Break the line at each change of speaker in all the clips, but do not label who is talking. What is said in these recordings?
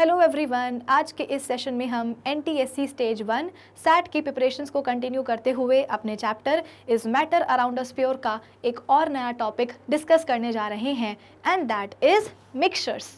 Hello everyone आज के इस सेशन में हम एन स्टेज वन सैट की प्रिपरेशन को कंटिन्यू करते हुए अपने chapter is matter around us pure का एक और नया टॉपिक डिस्कस करने जा रहे हैं and that is mixtures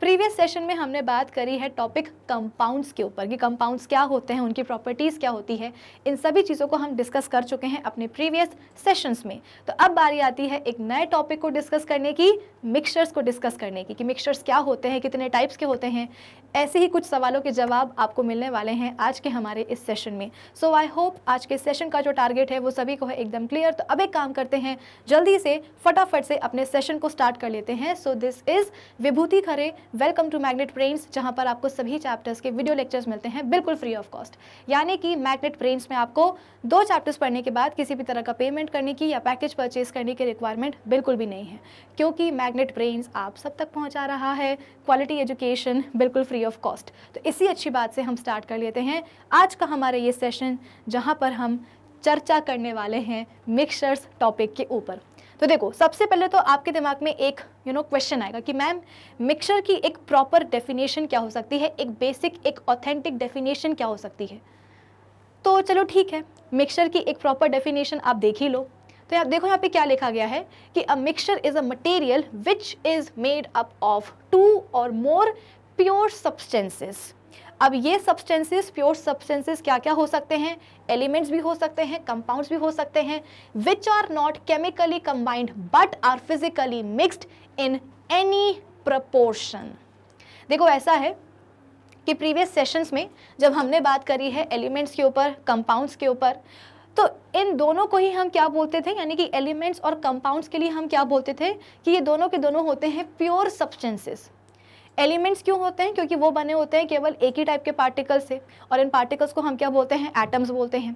previous session में हमने बात करी है टॉपिक कंपाउंड्स के ऊपर कि कंपाउंड्स क्या होते हैं उनकी प्रॉपर्टीज़ क्या होती है इन सभी चीज़ों को हम डिस्कस कर चुके हैं अपने प्रीवियस सेशंस में तो अब बारी आती है एक नए टॉपिक को डिस्कस करने की मिक्सचर्स को डिस्कस करने की कि मिक्सचर्स क्या होते हैं कितने टाइप्स के होते हैं ऐसे ही कुछ सवालों के जवाब आपको मिलने वाले हैं आज के हमारे इस सेशन में सो आई होप आज के सेशन का जो टारगेट है वो सभी को है एकदम क्लियर तो अब एक काम करते हैं जल्दी से फटाफट से अपने सेशन को स्टार्ट कर लेते हैं so this is Vibhuti Khare welcome to magnet brains जहां पर आपको सभी चैप्टर्स के वीडियो लेक्चर्स मिलते हैं बिल्कुल फ्री ऑफ कॉस्ट यानी कि मैग्नेट ब्रेन्स में आपको दो चैप्टर्स पढ़ने के बाद किसी भी तरह का पेमेंट करने की या पैकेज परचेज करने की रिक्वायरमेंट बिल्कुल भी नहीं है क्योंकि मैग्नेट ब्रेन्स आप सब तक पहुँचा रहा है क्वालिटी एजुकेशन बिल्कुल फ्री ऑफ कॉस्ट तो इसी अच्छी बात से हम स्टार्ट कर लेते हैं आज का हमारा ये सेशन जहाँ पर हम चर्चा करने वाले हैं मिक्सचर्स टॉपिक के ऊपर तो देखो सबसे पहले तो आपके दिमाग में एक यू नो क्वेश्चन आएगा कि मैम मिक्सर की एक प्रॉपर डेफिनेशन क्या हो सकती है एक बेसिक एक ऑथेंटिक डेफिनेशन क्या हो सकती है तो चलो ठीक है मिक्सर की एक प्रॉपर डेफिनेशन आप देख ही लो तो आप देखो यहाँ पे क्या लिखा गया है कि a mixture is a material which is made up of two or more pure substances अब ये सब्सटेंसेस प्योर सब्सटेंसेस क्या क्या हो सकते हैं एलिमेंट्स भी हो सकते हैं कंपाउंड्स भी हो सकते हैं which are not chemically combined but are physically mixed in any proportion देखो ऐसा है कि प्रीवियस सेशंस में जब हमने बात करी है एलिमेंट्स के ऊपर कंपाउंड्स के ऊपर तो इन दोनों को ही हम क्या बोलते थे यानी कि एलिमेंट्स और कंपाउंड्स के लिए हम क्या बोलते थे कि ये दोनों के दोनों होते हैं प्योर सब्सटेंसेस एलिमेंट्स क्यों होते हैं क्योंकि वो बने होते हैं केवल एक ही टाइप के पार्टिकल्स से और इन पार्टिकल्स को हम क्या बोलते हैं एटम्स बोलते हैं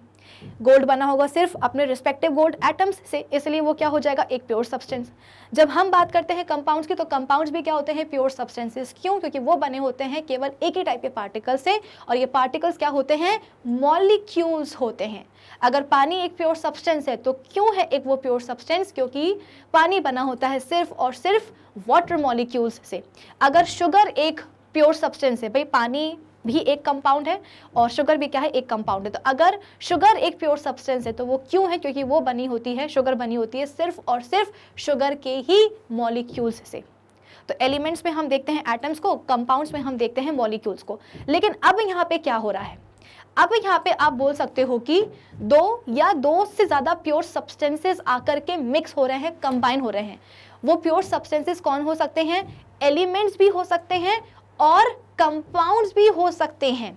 गोल्ड बना होगा सिर्फ अपने रिस्पेक्टिव गोल्ड एटम्स से इसलिए वो क्या हो जाएगा एक प्योर सब्सटेंस जब हम बात करते हैं कंपाउंड्स की तो कंपाउंड्स भी क्या होते हैं प्योर सब्सटेंसेस क्यों क्योंकि वो बने होते हैं केवल एक ही टाइप के पार्टिकल से और ये पार्टिकल्स क्या होते हैं मॉलिक्यूल्स होते हैं अगर पानी एक प्योर सब्सटेंस है तो क्यों है एक वो प्योर सब्सटेंस क्योंकि पानी बना होता है सिर्फ और सिर्फ वाटर मॉलिक्यूल्स से अगर शुगर एक प्योर सब्सटेंस है भाई पानी भी एक कंपाउंड है और शुगर भी क्या है एक कंपाउंड है तो अगर शुगर एक प्योर सब्सटेंस है तो वो क्यों है क्योंकि वो बनी होती है शुगर बनी होती है सिर्फ और सिर्फ शुगर के ही मॉलिक्यूल्स से तो एलिमेंट्स में हम देखते हैं एटम्स को कंपाउंड्स में हम देखते हैं मॉलिक्यूल्स को लेकिन अब यहाँ पे क्या हो रहा है अब यहाँ पे आप बोल सकते हो कि दो या दो से ज़्यादा प्योर सब्सटेंसेस आकर के मिक्स हो रहे हैं कंबाइन हो रहे हैं वो प्योर सब्सटेंसेस कौन हो सकते हैं एलिमेंट्स भी हो सकते हैं और कंपाउंड्स भी हो सकते हैं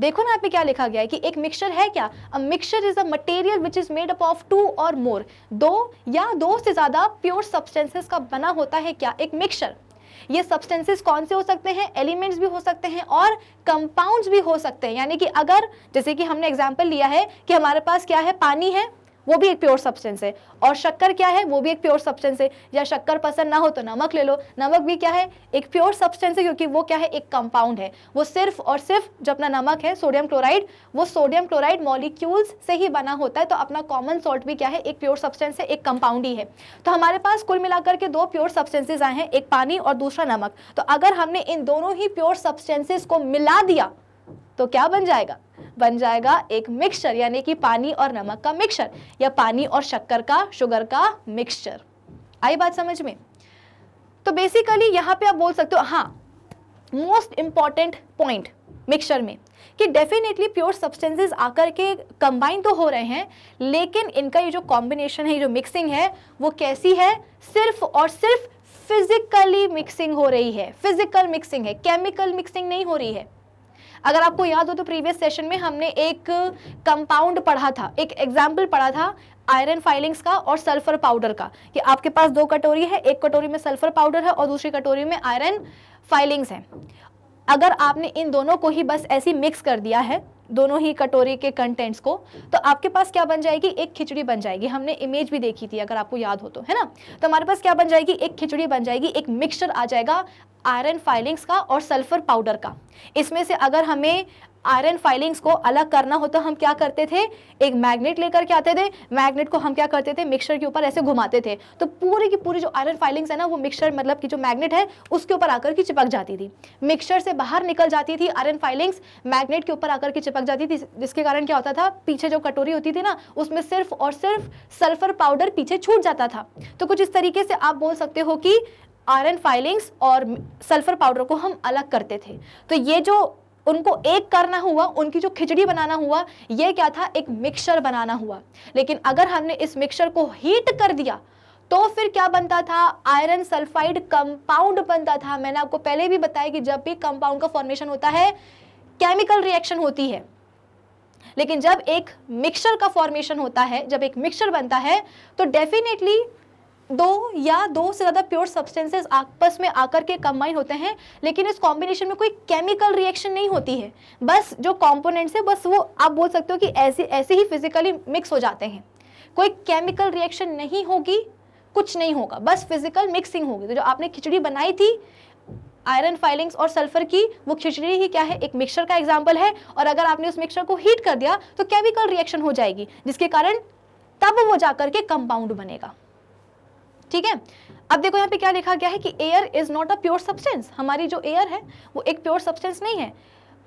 देखो ना यहाँ पे क्या लिखा गया है कि एक मिक्सचर है क्या a mixture is a material which is made up of two or more दो या दो से ज़्यादा प्योर सब्सटेंसेस का बना होता है क्या एक मिक्सचर ये सब्सटेंसेस कौन से हो सकते हैं एलिमेंट्स भी हो सकते हैं और कंपाउंड्स भी हो सकते हैं यानी कि अगर जैसे कि हमने एग्जाम्पल लिया है कि हमारे पास क्या है पानी है वो भी एक प्योर सब्सटेंस है और शक्कर क्या है वो भी एक प्योर सब्सटेंस है या शक्कर पसंद ना हो तो नमक ले लो नमक भी क्या है एक प्योर सब्सटेंस है क्योंकि वो क्या है एक कंपाउंड है वो सिर्फ और सिर्फ जो अपना नमक है सोडियम क्लोराइड वो सोडियम क्लोराइड मॉलिक्यूल्स से ही बना होता है तो अपना कॉमन सॉल्ट भी क्या है एक प्योर सब्सटेंस है एक कंपाउंड ही है तो हमारे पास कुल मिलाकर के दो प्योर सब्सटेंसेज आए हैं एक पानी और दूसरा नमक तो अगर हमने इन दोनों ही प्योर सब्सटेंसेज को मिला दिया तो क्या बन जाएगा बन जाएगा एक मिक्सचर यानी कि पानी और नमक का मिक्सचर या पानी और शक्कर का शुगर का मिक्सचर आई बात समझ में तो बेसिकली यहां पे आप बोल सकते हो हाँ मोस्ट इंपॉर्टेंट पॉइंट मिक्सचर में कि डेफिनेटली प्योर सब्सटेंसेस आकर के कंबाइन तो हो रहे हैं लेकिन इनका ये जो कॉम्बिनेशन है ये जो मिक्सिंग है वो कैसी है सिर्फ और सिर्फ फिजिकली मिक्सिंग हो रही है फिजिकल मिक्सिंग है केमिकल मिक्सिंग नहीं हो रही है अगर आपको याद हो तो प्रीवियस सेशन में हमने एक कंपाउंड पढ़ा था एक एग्जाम्पल पढ़ा था आयरन फाइलिंग्स का और सल्फर पाउडर का कि आपके पास दो कटोरी है एक कटोरी में सल्फर पाउडर है और दूसरी कटोरी में आयरन फाइलिंग्स है अगर आपने इन दोनों को ही बस ऐसी मिक्स कर दिया है दोनों ही कटोरी के कंटेंट्स को तो आपके पास क्या बन जाएगी एक खिचड़ी बन जाएगी हमने इमेज भी देखी थी अगर आपको याद हो तो है ना तो हमारे पास क्या बन जाएगी एक खिचड़ी बन जाएगी एक मिक्सचर आ जाएगा आयरन फाइलिंग्स का और सल्फर पाउडर का इसमें से अगर हमें आयरन फाइलिंग्स को अलग करना हो तो हम क्या करते थे एक मैग्नेट लेकर के आते थे मैग्नेट को हम क्या करते थे मिक्सर के ऊपर ऐसे घुमाते थे तो पूरी की पूरी जो आयरन फाइलिंग्स है ना वो मिक्सर मतलब कि जो मैग्नेट है उसके ऊपर आकर के चिपक जाती थी मिक्सर से बाहर निकल जाती थी आयरन फाइलिंग्स मैग्नेट के ऊपर आकर के चिपक जाती थी जिसके कारण क्या होता था पीछे जो कटोरी होती थी ना उसमें सिर्फ और सिर्फ सल्फर पाउडर पीछे छूट जाता था तो कुछ इस तरीके से आप बोल सकते हो कि आयरन फाइलिंग्स और सल्फर पाउडर को हम अलग करते थे तो ये जो उनको एक करना हुआ उनकी जो खिचड़ी बनाना हुआ ये क्या था एक मिक्सचर बनाना हुआ लेकिन अगर हमने इस मिक्सचर को हीट कर दिया तो फिर क्या बनता था आयरन सल्फाइड कंपाउंड बनता था मैंने आपको पहले भी बताया कि जब भी कंपाउंड का फॉर्मेशन होता है केमिकल रिएक्शन होती है लेकिन जब एक मिक्सचर का फॉर्मेशन होता है जब एक मिक्सचर बनता है तो डेफिनेटली दो या दो से ज़्यादा प्योर सब्सटेंसेस आपस में आकर के कंबाइन होते हैं लेकिन इस कॉम्बिनेशन में कोई केमिकल रिएक्शन नहीं होती है बस जो कॉम्पोनेंट्स है बस वो आप बोल सकते हो कि ऐसे ऐसे ही फिजिकली मिक्स हो जाते हैं कोई केमिकल रिएक्शन नहीं होगी कुछ नहीं होगा बस फिजिकल मिक्सिंग होगी तो जो आपने खिचड़ी बनाई थी आयरन फाइलिंग्स और सल्फर की वो खिचड़ी ही क्या है एक मिक्सचर का एग्जाम्पल है और अगर आपने उस मिक्सचर को हीट कर दिया तो केमिकल रिएक्शन हो जाएगी जिसके कारण तब वो जाकर के कंपाउंड बनेगा ठीक है अब देखो यहाँ पे क्या लिखा गया है कि air is not a pure substance हमारी जो एयर है वो एक प्योर सब्सटेंस नहीं है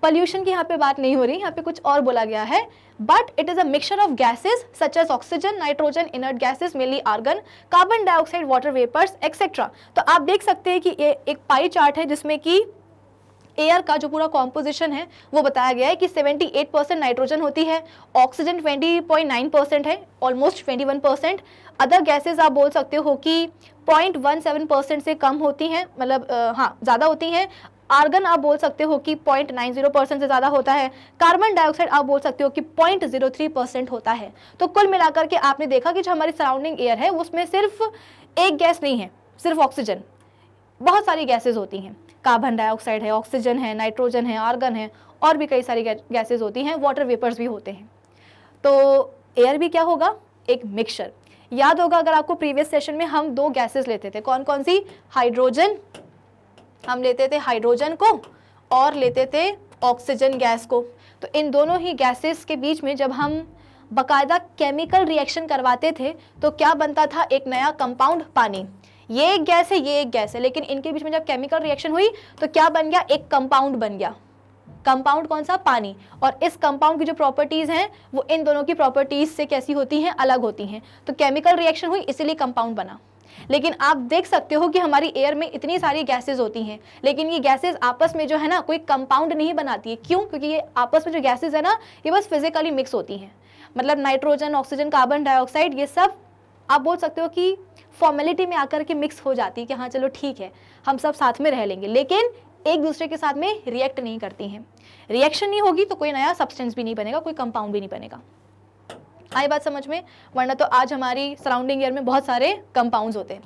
पॉल्यूशन की यहाँ पे बात नहीं हो रही यहाँ पे कुछ और बोला गया है but it is a mixture of gases such as oxygen nitrogen inert gases mainly argon carbon dioxide water vapours etcetera तो आप देख सकते हैं कि ये एक पाई चार्ट है जिसमें कि एयर का जो पूरा कॉम्पोजिशन है वो बताया गया है कि 78 परसेंट नाइट्रोजन होती है ऑक्सीजन 20.9 परसेंट है ऑलमोस्ट 21 परसेंट अदर गैसेज आप बोल सकते हो कि 0.17 परसेंट से कम होती हैं मतलब हाँ ज़्यादा होती हैं आर्गन आप बोल सकते हो कि 0.90 परसेंट से ज़्यादा होता है कार्बन डाइऑक्साइड आप बोल सकते हो कि 0.03 परसेंट होता है तो कुल मिलाकर के आपने देखा कि जो हमारी सराउंडिंग एयर है उसमें सिर्फ एक गैस नहीं है सिर्फ ऑक्सीजन बहुत सारी गैसेज होती हैं कार्बन डाइऑक्साइड है ऑक्सीजन है नाइट्रोजन है आर्गन है और भी कई सारी गैसेज होती हैं वाटर वेपर्स भी होते हैं तो एयर भी क्या होगा एक मिक्सचर याद होगा अगर आपको प्रीवियस सेशन में हम दो गैसेस लेते थे कौन कौन सी हाइड्रोजन हम लेते थे हाइड्रोजन को और लेते थे ऑक्सीजन गैस को तो इन दोनों ही गैसेस के बीच में जब हम बकायदा केमिकल रिएक्शन करवाते थे तो क्या बनता था एक नया कंपाउंड पानी ये एक गैस है ये एक गैस है लेकिन इनके बीच में जब केमिकल रिएक्शन हुई तो क्या बन गया एक कंपाउंड बन गया कंपाउंड कौन सा पानी और इस कंपाउंड की जो प्रॉपर्टीज़ हैं वो इन दोनों की प्रॉपर्टीज़ से कैसी होती हैं अलग होती हैं तो केमिकल रिएक्शन हुई इसीलिए कंपाउंड बना लेकिन आप देख सकते हो कि हमारी एयर में इतनी सारी गैसेस होती हैं लेकिन ये गैसेस आपस में जो है ना कोई कंपाउंड नहीं बनाती है क्यों क्योंकि ये आपस में जो गैसेज है ना ये बस फिजिकली मिक्स होती हैं मतलब नाइट्रोजन ऑक्सीजन कार्बन डाइऑक्साइड ये सब आप बोल सकते हो कि फॉर्मेलिटी में आकर के मिक्स हो जाती है कि हाँ चलो ठीक है हम सब साथ में रह लेंगे लेकिन एक दूसरे के साथ में रिएक्ट नहीं करती हैं रिएक्शन नहीं होगी तो कोई नया सब्सटेंस भी नहीं बनेगा कोई कंपाउंड भी नहीं बनेगा आई बात समझ में वरना तो आज हमारी सराउंडिंग एयर में बहुत सारे कंपाउंड्स होते हैं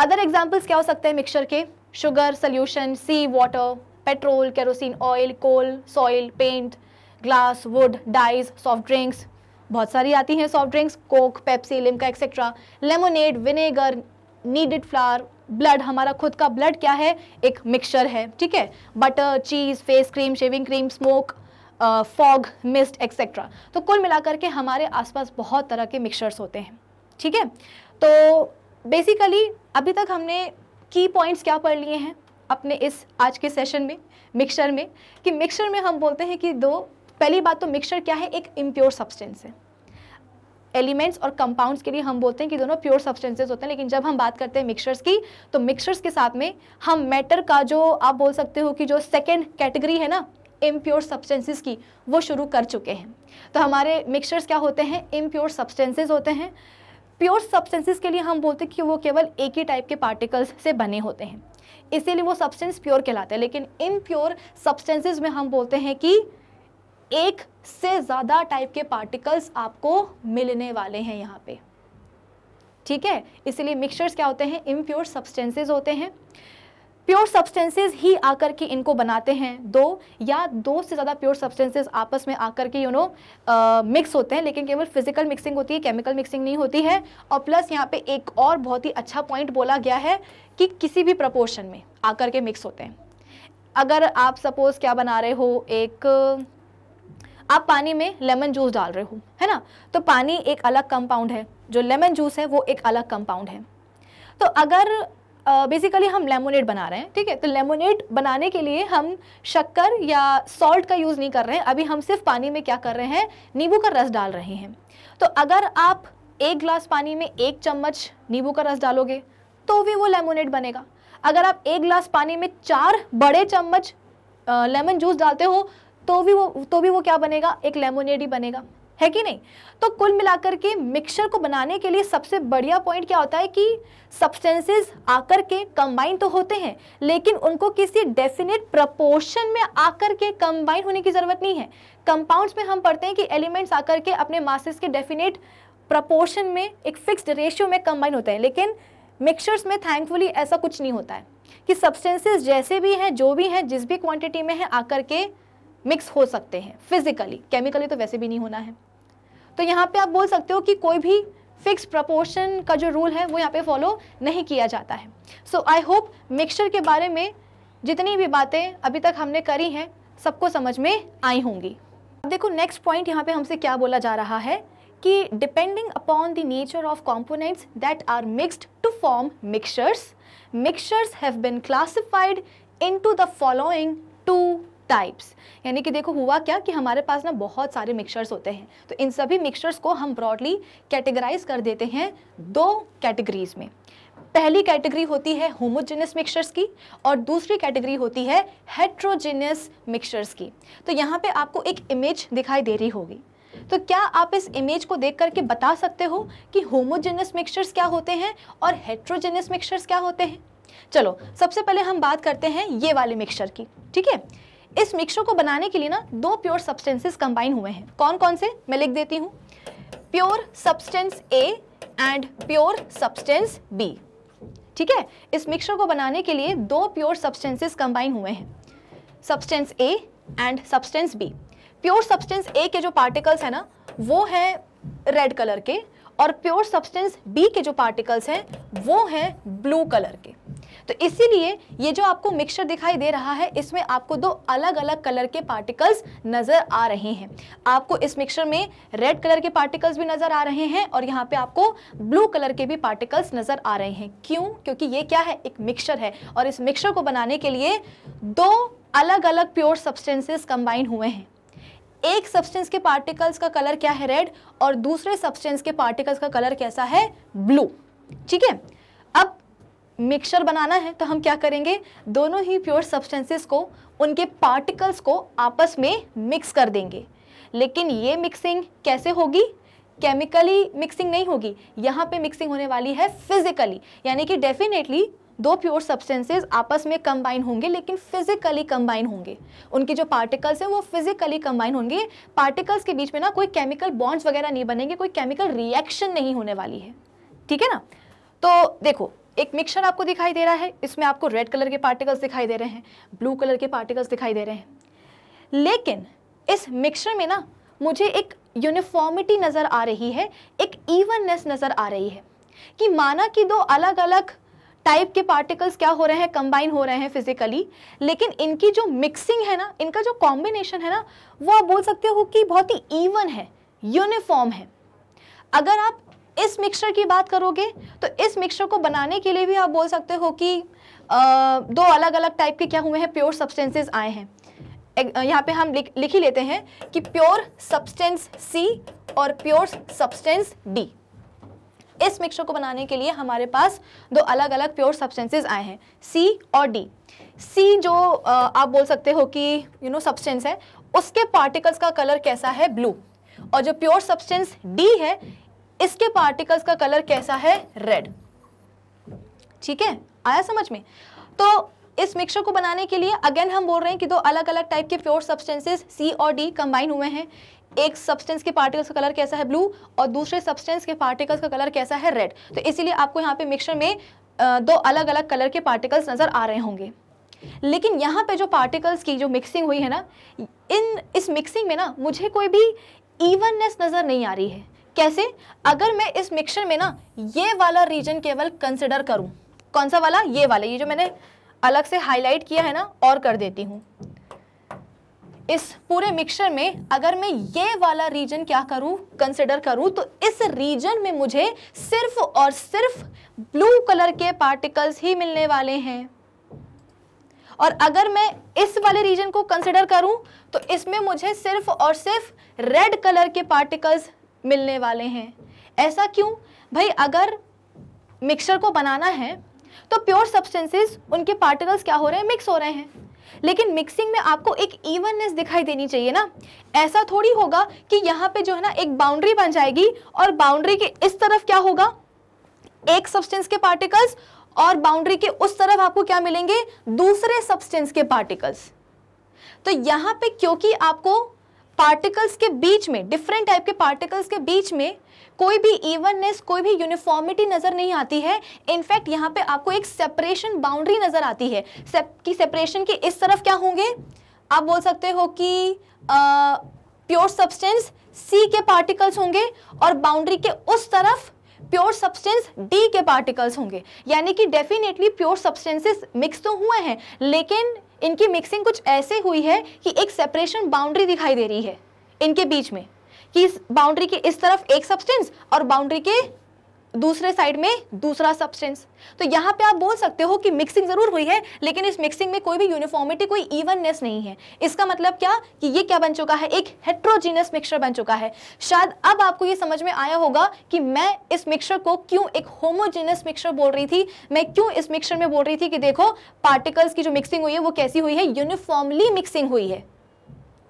अदर एग्जाम्पल्स क्या हो सकते हैं मिक्सचर के sugar solution sea water petrol kerosene oil coal soil paint glass wood dyes soft drinks बहुत सारी आती हैं soft drinks Coke Pepsi Limca etcetera lemonade vinegar needed flower blood हमारा खुद का ब्लड क्या है एक मिक्सचर है ठीक है butter cheese face cream shaving cream smoke fog mist etcetera तो कुल मिलाकर के हमारे आसपास बहुत तरह के मिक्सचर्स होते हैं ठीक है तो बेसिकली अभी तक हमने की पॉइंट्स क्या पढ़ लिए हैं अपने इस आज के सेशन में मिक्सचर में कि मिक्सचर में हम बोलते हैं कि दो पहली बात तो मिक्सचर क्या है एक इम्प्योर सब्सटेंस है एलिमेंट्स और कंपाउंड्स के लिए हम बोलते हैं कि दोनों प्योर सब्सटेंसेस होते हैं लेकिन जब हम बात करते हैं मिक्सचर्स की तो मिक्सचर्स के साथ में हम मैटर का जो आप बोल सकते हो कि जो सेकेंड कैटेगरी है ना इम्प्योर सब्सटेंसेस की वो शुरू कर चुके हैं तो हमारे मिक्सचर्स क्या होते हैं इम्प्योर सब्सटेंसेज होते हैं प्योर सब्सटेंसेज के लिए हम बोलते हैं कि वो केवल एक ही टाइप के पार्टिकल्स से बने होते हैं इसीलिए वो सब्सटेंस प्योर कहलाते हैं लेकिन इम्प्योर सब्सटेंसेज में हम बोलते हैं कि एक से ज़्यादा टाइप के पार्टिकल्स आपको मिलने वाले हैं यहाँ पे ठीक है इसलिए मिक्सचर्स क्या होते हैं इम्प्योर सब्सटेंसेज होते हैं प्योर सब्सटेंसेज ही आकर के इनको बनाते हैं दो या दो से ज़्यादा प्योर सब्सटेंसेज आपस में आकर के यू नो मिक्स होते हैं लेकिन केवल फिजिकल मिक्सिंग होती है केमिकल मिक्सिंग नहीं होती है और प्लस यहाँ पे एक और बहुत ही अच्छा पॉइंट बोला गया है कि किसी भी प्रपोर्शन में आकर के मिक्स होते हैं अगर आप सपोज़ क्या बना रहे हो एक आप पानी में लेमन जूस डाल रहे हो है ना तो पानी एक अलग कंपाउंड है जो लेमन जूस है वो एक अलग कंपाउंड है तो अगर बेसिकली uh, हम लेमोनेड बना रहे हैं ठीक है तो लेमोनेड बनाने के लिए हम शक्कर या सॉल्ट का यूज़ नहीं कर रहे हैं अभी हम सिर्फ पानी में क्या कर रहे हैं नींबू का रस डाल रहे हैं तो अगर आप एक ग्लास पानी में एक चम्मच नींबू का रस डालोगे तो भी वो लेमोनेड बनेगा अगर आप एक ग्लास पानी में चार बड़े चम्मच लेमन जूस डालते हो तो भी वो तो भी वो क्या बनेगा एक लेमोनेड ही बनेगा है कि नहीं तो कुल मिलाकर के मिक्सचर को बनाने के लिए सबसे बढ़िया पॉइंट क्या होता है कि सब्सटेंसेस आकर के कंबाइन तो होते हैं लेकिन उनको किसी डेफिनेट प्रपोर्शन में आकर के कंबाइन होने की ज़रूरत नहीं है कंपाउंड्स में हम पढ़ते हैं कि एलिमेंट्स आकर के अपने मासेस के डेफिनेट प्रपोर्शन में एक फिक्स्ड रेशियो में कंबाइन होते हैं लेकिन मिक्सचर्स में थैंकफुली ऐसा कुछ नहीं होता है कि सब्सटेंसेज जैसे भी हैं जो भी हैं जिस भी क्वान्टिटी में हैं आकर के मिक्स हो सकते हैं फिजिकली केमिकली तो वैसे भी नहीं होना है तो यहाँ पे आप बोल सकते हो कि कोई भी फिक्स प्रपोर्शन का जो रूल है वो यहाँ पे फॉलो नहीं किया जाता है सो आई होप मिक्सचर के बारे में जितनी भी बातें अभी तक हमने करी हैं सबको समझ में आई होंगी अब देखो नेक्स्ट पॉइंट यहाँ पे हमसे क्या बोला जा रहा है कि depending upon the nature of components that are mixed to form mixtures mixtures have been classified to the following two types यानी कि देखो हुआ क्या कि हमारे पास ना बहुत सारे मिक्सचर्स होते हैं तो इन सभी मिक्सचर्स को हम ब्रॉडली कैटेगराइज कर देते हैं दो कैटेगरीज में पहली कैटेगरी होती है होमोजेनस मिक्सचर्स की और दूसरी कैटेगरी होती है हेट्रोजेनस मिक्सचर्स की तो यहाँ पे आपको एक इमेज दिखाई दे रही होगी तो क्या आप इस इमेज को देख करके बता सकते हो कि होमोजेनस मिक्सचर्स क्या होते हैं और हेट्रोजेनस मिक्सचर्स क्या होते हैं चलो सबसे पहले हम बात करते हैं ये वाले मिक्सचर की ठीक है इस मिक्सर को बनाने के लिए ना दो प्योर सब्सटेंसेस कंबाइन हुए हैं कौन कौन से मैं लिख देती हूँ pure substance A and pure substance B ठीक है इस मिक्सर को बनाने के लिए दो प्योर सब्सटेंसेस कंबाइन हुए हैं substance A and substance B pure substance A के जो पार्टिकल्स हैं ना वो हैं रेड कलर के और प्योर सब्सटेंस बी के जो पार्टिकल्स हैं वो हैं ब्लू कलर के तो इसीलिए ये जो आपको मिक्सचर दिखाई दे रहा है इसमें आपको दो अलग अलग कलर के पार्टिकल्स नज़र आ रहे हैं आपको इस मिक्सचर में रेड कलर के पार्टिकल्स भी नज़र आ रहे हैं और यहाँ पे आपको ब्लू कलर के भी पार्टिकल्स नज़र आ रहे हैं क्यों क्योंकि ये क्या है एक मिक्सचर है और इस मिक्सचर को बनाने के लिए दो अलग अलग प्योर सब्सटेंसेस कंबाइन हुए हैं एक सब्सटेंस के पार्टिकल्स का कलर क्या है रेड और दूसरे सब्सटेंस के पार्टिकल्स का कलर कैसा है ब्लू ठीक है अब मिक्सचर बनाना है तो हम क्या करेंगे दोनों ही प्योर सब्सटेंसेस को उनके पार्टिकल्स को आपस में मिक्स कर देंगे लेकिन ये मिक्सिंग कैसे होगी केमिकली मिक्सिंग नहीं होगी यहाँ पे मिक्सिंग होने वाली है फिजिकली यानी कि डेफिनेटली दो प्योर सब्सटेंसेस आपस में कंबाइन होंगे लेकिन फिजिकली कंबाइन होंगे उनके जो पार्टिकल्स हैं वो फिजिकली कंबाइन होंगे पार्टिकल्स के बीच में ना कोई केमिकल बॉन्ड्स वगैरह नहीं बनेंगे कोई केमिकल रिएक्शन नहीं होने वाली है ठीक है ना तो देखो एक मिक्सर आपको दिखाई दे रहा है इसमें आपको रेड कलर के पार्टिकल्स दिखाई दे रहे हैं ब्लू कलर के पार्टिकल्स दिखाई दे रहे हैं लेकिन इस मिक्सर में ना मुझे एक यूनिफॉर्मिटी नज़र आ रही है एक ईवननेस नज़र आ रही है कि माना कि दो अलग अलग टाइप के पार्टिकल्स क्या हो रहे हैं कंबाइन हो रहे हैं फिजिकली लेकिन इनकी जो मिक्सिंग है ना इनका जो कॉम्बिनेशन है ना वो आप बोल सकते हो कि बहुत ही ईवन है यूनिफॉर्म है अगर आप इस मिक्सचर की बात करोगे तो इस मिक्सचर को बनाने के लिए भी आप बोल सकते हो कि आ, दो अलग अलग टाइप के क्या हुए हैं प्योर सब्सटेंसेस आए हैं यहाँ पे हम लिख लिख ही लेते हैं कि प्योर सब्सटेंस सी और प्योर सब्सटेंस डी इस मिक्सचर को बनाने के लिए हमारे पास दो अलग अलग प्योर सब्सटेंसेस आए हैं सी और डी सी जो आप बोल सकते हो कि यू नो सब्सटेंस है उसके पार्टिकल्स का कलर कैसा है ब्लू और जो प्योर सब्सटेंस डी है इसके पार्टिकल्स का कलर कैसा है रेड ठीक है आया समझ में तो इस मिक्सचर को बनाने के लिए अगेन हम बोल रहे हैं कि दो अलग अलग टाइप के प्योर सब्सटेंसेस सी और डी कंबाइन हुए हैं एक सब्सटेंस के पार्टिकल्स का कलर कैसा है ब्लू और दूसरे सब्सटेंस के पार्टिकल्स का कलर कैसा है रेड तो इसीलिए आपको यहाँ पे मिक्सचर में दो अलग अलग कलर के पार्टिकल्स नज़र आ रहे होंगे लेकिन यहाँ पे जो पार्टिकल्स की जो मिक्सिंग हुई है ना इन इस मिक्सिंग में ना मुझे कोई भी इवननेस नज़र नहीं आ रही है कैसे अगर मैं इस मिक्सर में ना ये वाला रीजन केवल कंसिडर करूँ कौन सा वाला ये वाला ये जो मैंने अलग से हाईलाइट किया है ना और कर देती हूँ इस पूरे मिक्सर में अगर मैं ये वाला रीजन क्या करूँ कंसिडर करूँ तो इस रीजन में मुझे सिर्फ और सिर्फ ब्लू कलर के पार्टिकल्स ही मिलने वाले हैं और अगर मैं इस वाले रीजन को कंसिडर करूं तो इसमें मुझे सिर्फ और सिर्फ रेड कलर के पार्टिकल्स मिलने वाले हैं ऐसा क्यों भाई अगर मिक्सचर को बनाना है तो प्योर सब्सटेंसेस उनके पार्टिकल्स क्या हो रहे हैं मिक्स हो रहे हैं लेकिन मिक्सिंग में आपको एक इवननेस दिखाई देनी चाहिए ना ऐसा थोड़ी होगा कि यहाँ पे जो है ना एक बाउंड्री बन जाएगी और बाउंड्री के इस तरफ क्या होगा एक सब्सटेंस के पार्टिकल्स और बाउंड्री के उस तरफ आपको क्या मिलेंगे दूसरे सब्सटेंस के पार्टिकल्स तो यहाँ पे क्योंकि आपको पार्टिकल्स के बीच में डिफरेंट टाइप के पार्टिकल्स के बीच में कोई भी इवननेस कोई भी यूनिफॉर्मिटी नज़र नहीं आती है इनफैक्ट यहाँ पे आपको एक सेपरेशन बाउंड्री नज़र आती है सेप, कि सेपरेशन के इस तरफ क्या होंगे आप बोल सकते हो कि प्योर सब्सटेंस सी के पार्टिकल्स होंगे और बाउंड्री के उस तरफ प्योर सब्सटेंस डी के पार्टिकल्स होंगे यानी कि डेफिनेटली प्योर सब्सटेंसेस मिक्स तो हुए हैं लेकिन इनकी मिक्सिंग कुछ ऐसे हुई है कि एक सेपरेशन बाउंड्री दिखाई दे रही है इनके बीच में कि इस बाउंड्री के इस तरफ एक सब्सटेंस और बाउंड्री के दूसरे साइड में दूसरा सब्सटेंस तो यहाँ पे आप बोल सकते हो कि मिक्सिंग जरूर हुई है लेकिन इस मिक्सिंग में कोई भी यूनिफॉर्मिटी कोई इवननेस नहीं है इसका मतलब क्या कि ये क्या बन चुका है एक हेट्रोजीनियस मिक्सचर बन चुका है शायद अब आपको ये समझ में आया होगा कि मैं इस मिक्सचर को क्यों एक होमोजीनियस मिक्सचर बोल रही थी मैं क्यों इस मिक्सचर में बोल रही थी कि देखो पार्टिकल्स की जो मिक्सिंग हुई है वो कैसी हुई है यूनिफॉर्मली मिक्सिंग हुई है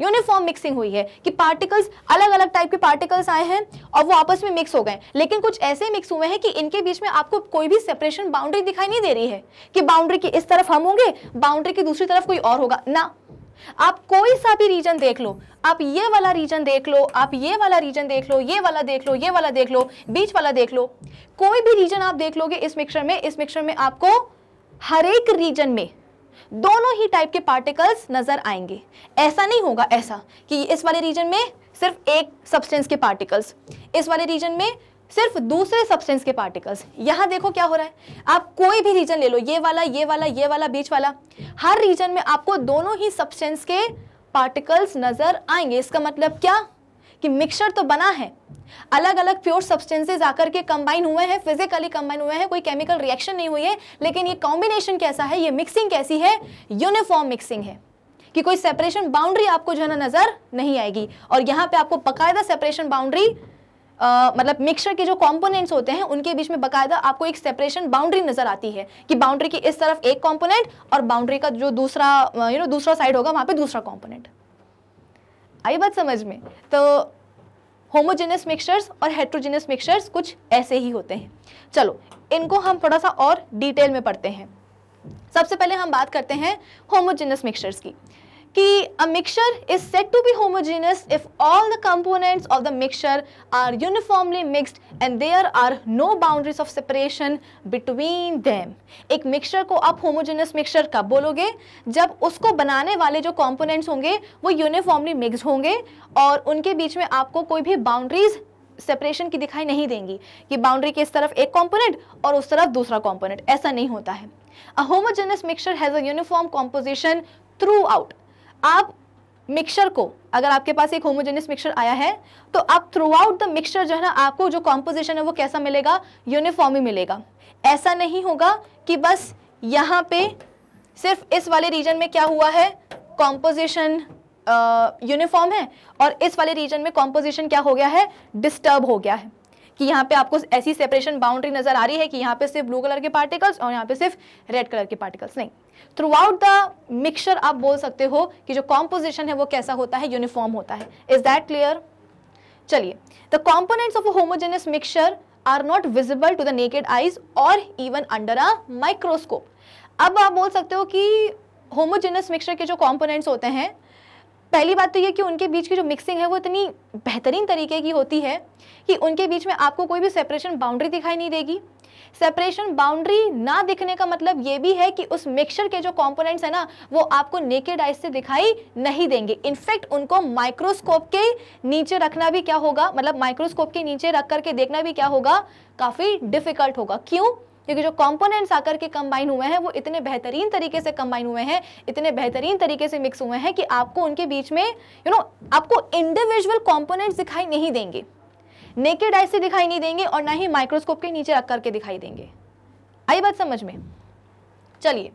यूनिफॉर्म मिक्सिंग हुई है कि पार्टिकल्स अलग अलग टाइप के पार्टिकल्स आए हैं और वो आपस में मिक्स हो गए लेकिन कुछ ऐसे मिक्स हुए हैं कि इनके बीच में आपको कोई भी सेपरेशन बाउंड्री दिखाई नहीं दे रही है कि बाउंड्री की इस तरफ हम होंगे बाउंड्री की दूसरी तरफ कोई और होगा ना आप कोई सा भी रीजन देख लो आप ये वाला रीजन देख लो आप ये वाला रीजन देख लो ये वाला देख लो ये वाला देख लो बीच वाला देख लो कोई भी रीजन आप देख लोगे इस मिक्सर में इस मिक्सर में आपको हर एक रीजन में दोनों ही टाइप के पार्टिकल्स नजर आएंगे ऐसा नहीं होगा ऐसा कि इस वाले रीजन में सिर्फ एक सब्सटेंस के पार्टिकल्स इस वाले रीजन में सिर्फ दूसरे सब्सटेंस के पार्टिकल्स यहां देखो क्या हो रहा है आप कोई भी रीजन ले लो ये वाला ये वाला ये वाला बीच वाला हर रीजन में आपको दोनों ही सब्सटेंस के पार्टिकल्स नजर आएंगे इसका मतलब क्या कि मिक्सचर तो बना है अलग अलग प्योर सब्सटेंसेज आकर के कंबाइन हुए हैं फिजिकली कंबाइन हुए हैं कोई केमिकल रिएक्शन नहीं हुई है लेकिन ये कॉम्बिनेशन कैसा है ये मिक्सिंग कैसी है यूनिफॉर्म मिक्सिंग है कि कोई सेपरेशन बाउंड्री आपको जो है ना नजर नहीं आएगी और यहां पे आपको बकायदा सेपरेशन बाउंड्री मतलब मिक्सचर के जो कंपोनेंट्स होते हैं उनके बीच में बकायदा आपको एक सेपरेशन बाउंड्री नजर आती है कि बाउंड्री की इस तरफ एक कंपोनेंट और बाउंड्री का जो दूसरा यू नो दूसरा साइड होगा वहां पे दूसरा कंपोनेंट आई बात समझ में तो होमोजेनस मिक्सचर्स और हेट्रोजेनस मिक्सचर्स कुछ ऐसे ही होते हैं चलो इनको हम थोड़ा सा और डिटेल में पढ़ते हैं सबसे पहले हम बात करते हैं होमोजेनस मिक्सचर्स की कि a mixture is said to be homogeneous if all the components of the mixture are uniformly mixed and there are no boundaries of separation between them एक मिक्सचर को आप होमोजीनियस मिक्सचर कब बोलोगे जब उसको बनाने वाले जो कंपोनेंट्स होंगे वो यूनिफॉर्मली मिक्स होंगे और उनके बीच में आपको कोई भी बाउंड्रीज सेपरेशन की दिखाई नहीं देंगी कि बाउंड्री के इस तरफ एक कॉम्पोनेंट और उस तरफ दूसरा कॉम्पोनेंट ऐसा नहीं होता है a homogeneous mixture has a uniform composition throughout आप मिक्सर को अगर आपके पास एक होमोजेनियस मिक्सर आया है तो आप थ्रू आउट द मिक्सचर जो है ना आपको जो कॉम्पोजिशन है वो कैसा मिलेगा यूनिफॉर्म ही मिलेगा ऐसा नहीं होगा कि बस यहाँ पे सिर्फ इस वाले रीजन में क्या हुआ है कॉम्पोजिशन यूनिफॉर्म है और इस वाले रीजन में कॉम्पोजिशन क्या हो गया है डिस्टर्ब हो गया है कि यहाँ पे आपको ऐसी सेपरेशन बाउंड्री नज़र आ रही है कि यहाँ पे सिर्फ ब्लू कलर के पार्टिकल्स और यहाँ पे सिर्फ रेड कलर के पार्टिकल्स नहीं थ्रू आउट द मिक्सचर आप बोल सकते हो कि जो कॉम्पोजिशन है वो कैसा होता है यूनिफॉर्म होता है इज दैट क्लियर चलिए the components of a homogeneous mixture are not visible to the naked eyes और इवन अंडर अ माइक्रोस्कोप अब आप बोल सकते हो कि होमोजेनस मिक्सचर के जो कॉम्पोनेंट्स होते हैं पहली बात तो ये कि उनके बीच की जो मिक्सिंग है वो इतनी बेहतरीन तरीके की होती है कि उनके बीच में आपको कोई भी सेपरेशन बाउंड्री दिखाई नहीं देगी सेपरेशन बाउंड्री ना दिखने का मतलब ये भी है कि उस मिक्सचर के जो कॉम्पोनेंट्स है ना वो आपको नेकेड आइज से दिखाई नहीं देंगे इनफैक्ट उनको माइक्रोस्कोप के नीचे रखना भी क्या होगा मतलब माइक्रोस्कोप के नीचे रख करके देखना भी क्या होगा काफ़ी डिफिकल्ट होगा क्यों क्योंकि जो कंपोनेंट्स आकर के कंबाइन हुए हैं वो इतने बेहतरीन तरीके से कंबाइन हुए हैं इतने बेहतरीन तरीके से मिक्स हुए हैं कि आपको उनके बीच में यू you नो know, आपको इंडिविजुअल कंपोनेंट्स दिखाई नहीं देंगे नेकेड आई से दिखाई नहीं देंगे और ना ही माइक्रोस्कोप के नीचे रख करके दिखाई देंगे आई बात समझ में चलिए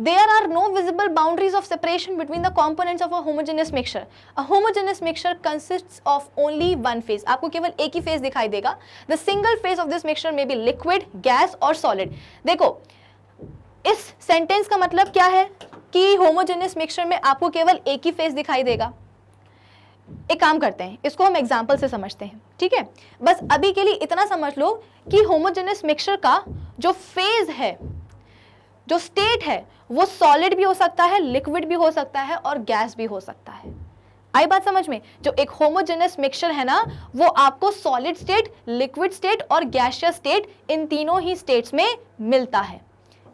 there are no visible boundaries of separation between the components of a homogeneous mixture a homogeneous mixture consist of only one phase आपको केवल एक ही फेज दिखाई देगा the single phase of this mixture may be liquid gas और solid देखो इस sentence का मतलब क्या है कि होमोजेनियस मिक्सर में आपको केवल एक ही फेज दिखाई देगा एक काम करते हैं इसको हम एग्जाम्पल से समझते हैं ठीक है बस अभी के लिए इतना समझ लो कि होमोजेनस मिक्सचर का जो फेज है जो स्टेट है वो सॉलिड भी हो सकता है लिक्विड भी हो सकता है और गैस भी हो सकता है आई बात समझ में जो एक होमोजेनस मिक्सचर है ना वो आपको सॉलिड स्टेट लिक्विड स्टेट और गैशियस स्टेट इन तीनों ही स्टेट्स में मिलता है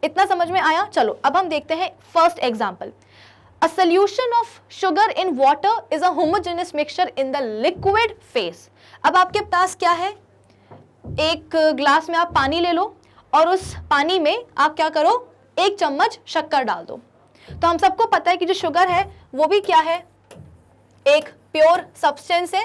इतना समझ में आया चलो अब हम देखते हैं first example A solution of sugar in water is a homogeneous mixture in the liquid phase. अब आपके पास क्या है एक ग्लास में आप पानी ले लो और उस पानी में आप क्या करो एक चम्मच शक्कर डाल दो तो हम सबको पता है कि जो शुगर है वो भी क्या है एक प्योर सब्सटेंस है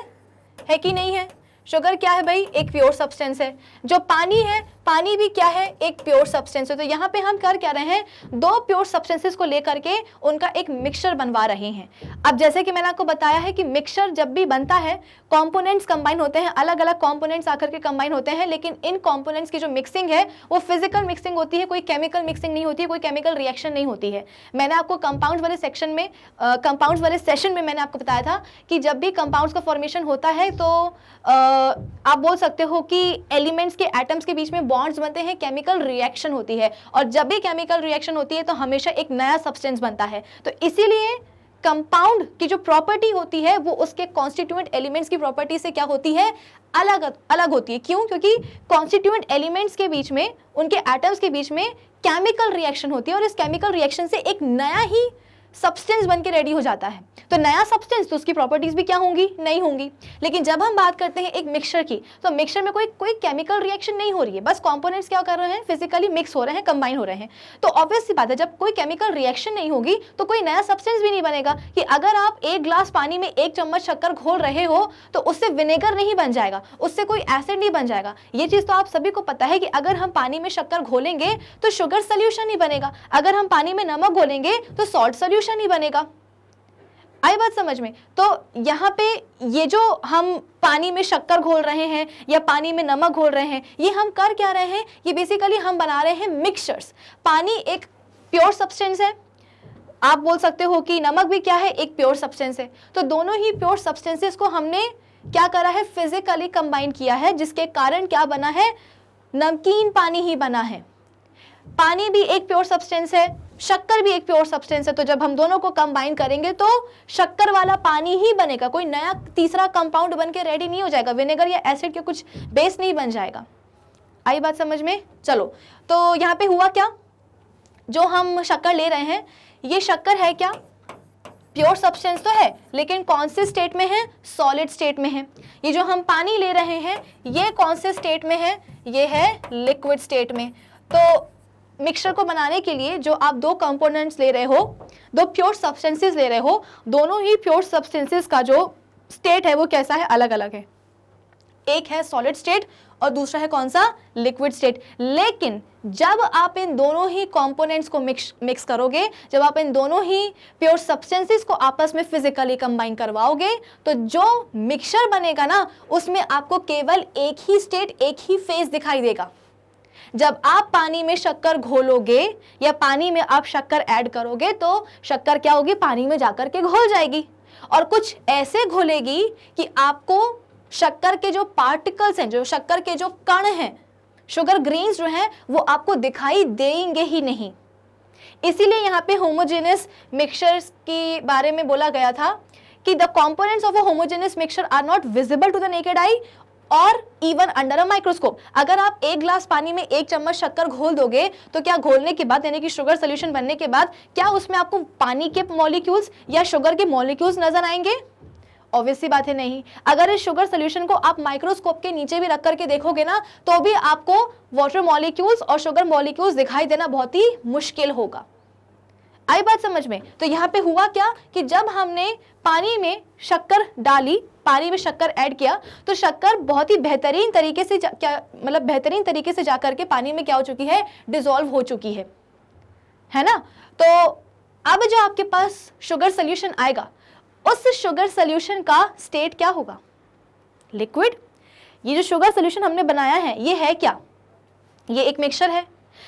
है कि नहीं है शुगर क्या है भाई एक प्योर सब्सटेंस है जो पानी है पानी भी क्या है एक प्योर सब्सटेंस है तो यहाँ पे हम कर क्या रहे हैं दो प्योर सब्सटेंसेस को लेकर के उनका एक मिक्सचर बनवा रहे हैं अब जैसे कि मैंने आपको बताया है कि मिक्सचर जब भी बनता है कंपोनेंट्स कंबाइन होते हैं अलग अलग कंपोनेंट्स आकर के कंबाइन होते हैं लेकिन इन कॉम्पोनेंट्स की जो मिक्सिंग है वो फिजिकल मिक्सिंग होती है कोई केमिकल मिक्सिंग नहीं होती है कोई केमिकल रिएक्शन नहीं होती है मैंने आपको कंपाउंड वाले सेक्शन में कंपाउंड वाले सेशन में मैंने आपको बताया था कि जब भी कंपाउंड का फॉर्मेशन होता है तो आप बोल सकते हो कि एलिमेंट्स के एटम्स के बीच में बॉन्ड्स बनते हैं केमिकल रिएक्शन होती है और जब भी केमिकल रिएक्शन होती है तो हमेशा एक नया सब्सटेंस बनता है तो इसीलिए कंपाउंड की जो प्रॉपर्टी होती है वो उसके कॉन्स्टिट्यूएंट एलिमेंट्स की प्रॉपर्टी से क्या होती है अलग अलग होती है क्यों क्योंकि कॉन्स्टिट्यूएंट एलिमेंट्स के बीच में उनके एटम्स के बीच में केमिकल रिएक्शन होती है और इस केमिकल रिएक्शन से एक नया ही सब्सटेंस बन के रेडी हो जाता है तो नया सब्सटेंस तो उसकी प्रॉपर्टीज़ भी क्या होंगी नहीं होंगी लेकिन जब हम बात करते हैं एक मिक्सचर की तो मिक्सचर में कोई कोई केमिकल रिएक्शन नहीं हो रही है बस कॉम्पोनेंट्स क्या कर रहे हैं फिजिकली मिक्स हो रहे हैं कंबाइन हो रहे हैं तो ऑब्वियस बात है जब कोई केमिकल रिएक्शन नहीं होगी तो कोई नया सब्सटेंस भी नहीं बनेगा कि अगर आप एक ग्लास पानी में एक चम्मच शक्कर घोल रहे हो तो उससे विनेगर नहीं बन जाएगा उससे कोई एसिड नहीं बन जाएगा ये चीज़ तो आप सभी को पता है कि अगर हम पानी में शक्कर घोलेंगे तो शुगर सोल्यूशन ही बनेगा अगर हम पानी में नमक घोलेंगे तो सॉल्ट सोल्यूशन सोल्यूशन ही बनेगा आई बात समझ में तो यहाँ पे ये जो हम पानी में शक्कर घोल रहे हैं या पानी में नमक घोल रहे हैं ये हम कर क्या रहे हैं ये बेसिकली हम बना रहे हैं मिक्सचर्स पानी एक प्योर सब्सटेंस है आप बोल सकते हो कि नमक भी क्या है एक प्योर सब्सटेंस है तो दोनों ही प्योर सब्सटेंसेस को हमने क्या करा है फिजिकली कंबाइन किया है जिसके कारण क्या बना है नमकीन पानी ही बना है पानी भी एक प्योर सब्सटेंस है शक्कर भी एक प्योर सब्सटेंस है तो जब हम दोनों को कंबाइन करेंगे तो शक्कर वाला पानी ही बनेगा कोई नया तीसरा कंपाउंड बन के रेडी नहीं हो जाएगा विनेगर या एसिड के कुछ बेस नहीं बन जाएगा आई बात समझ में चलो तो यहाँ पे हुआ क्या जो हम शक्कर ले रहे हैं ये शक्कर है क्या प्योर सब्सटेंस तो है लेकिन कौन से स्टेट में है सॉलिड स्टेट में है ये जो हम पानी ले रहे हैं ये कौन से स्टेट में है ये है लिक्विड स्टेट में तो मिक्सचर को बनाने के लिए जो आप दो कंपोनेंट्स ले रहे हो दो प्योर सब्सटेंसेस ले रहे हो दोनों ही प्योर सब्सटेंसेस का जो स्टेट है वो कैसा है अलग अलग है एक है सॉलिड स्टेट और दूसरा है कौन सा लिक्विड स्टेट लेकिन जब आप इन दोनों ही कंपोनेंट्स को मिक्स मिक्स करोगे जब आप इन दोनों ही प्योर सब्सटेंसेस को आपस में फिजिकली कंबाइन करवाओगे तो जो मिक्सचर बनेगा ना उसमें आपको केवल एक ही स्टेट एक ही फेज दिखाई देगा जब आप पानी में शक्कर घोलोगे या पानी में आप शक्कर ऐड करोगे तो शक्कर क्या होगी पानी में जाकर के घोल जाएगी और कुछ ऐसे घोलेगी कि आपको शक्कर के जो पार्टिकल्स हैं जो शक्कर के जो कण हैं शुगर ग्रेन्स जो हैं वो आपको दिखाई देंगे ही नहीं इसीलिए यहाँ पे होमोजेनियस मिक्सचर्स के बारे में बोला गया था कि the components of a homogeneous mixture are not visible to the naked eye or even under a microscope अगर आप एक ग्लास पानी में एक चम्मच शक्कर घोल दोगे तो क्या घोलने के बाद यानी कि शुगर सोल्यूशन बनने के बाद क्या उसमें आपको पानी के मॉलिक्यूल्स या शुगर के मॉलिक्यूल्स नजर आएंगे ऑब्वियसली बात है नहीं अगर इस शुगर सोल्यूशन को आप माइक्रोस्कोप के नीचे भी रख करके देखोगे ना तो भी आपको वाटर मॉलिक्यूल्स और शुगर मॉलिक्यूल्स दिखाई देना बहुत ही मुश्किल होगा आई बात समझ में तो यहाँ पे हुआ क्या कि जब हमने पानी में शक्कर डाली पानी में शक्कर ऐड किया तो शक्कर बहुत ही बेहतरीन तरीके से क्या मतलब बेहतरीन तरीके से जा करके पानी में क्या हो चुकी है डिजोल्व हो चुकी है है ना तो अब जो आपके पास शुगर सोल्यूशन आएगा उस शुगर सोल्यूशन का स्टेट क्या होगा लिक्विड ये जो शुगर सोल्यूशन हमने बनाया है ये है क्या ये एक मिक्सर है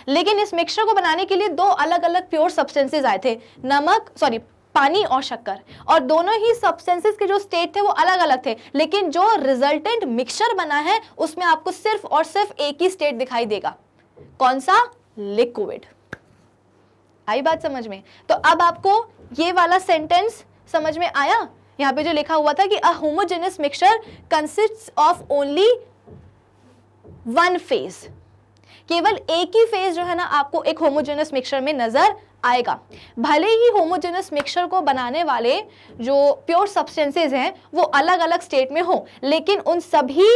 लेकिन इस मिक्सचर को बनाने के लिए दो अलग अलग प्योर सब्सटेंसेज आए थे नमक सॉरी पानी और शक्कर और दोनों ही सब्सटेंसेस के जो स्टेट थे वो अलग अलग थे लेकिन जो रिजल्टेंट मिक्सचर बना है उसमें आपको सिर्फ और सिर्फ एक ही स्टेट दिखाई देगा कौन सा लिक्विड आई बात समझ में तो अब आपको ये वाला सेंटेंस समझ में आया यहाँ पे जो लिखा हुआ था कि a homogeneous mixture consist of only one phase केवल एक ही फेज जो है ना आपको एक होमोजेनस मिक्सर में नज़र आएगा भले ही होमोजेनस मिक्सर को बनाने वाले जो प्योर सब्सटेंसेज हैं वो अलग अलग स्टेट में हो लेकिन उन सभी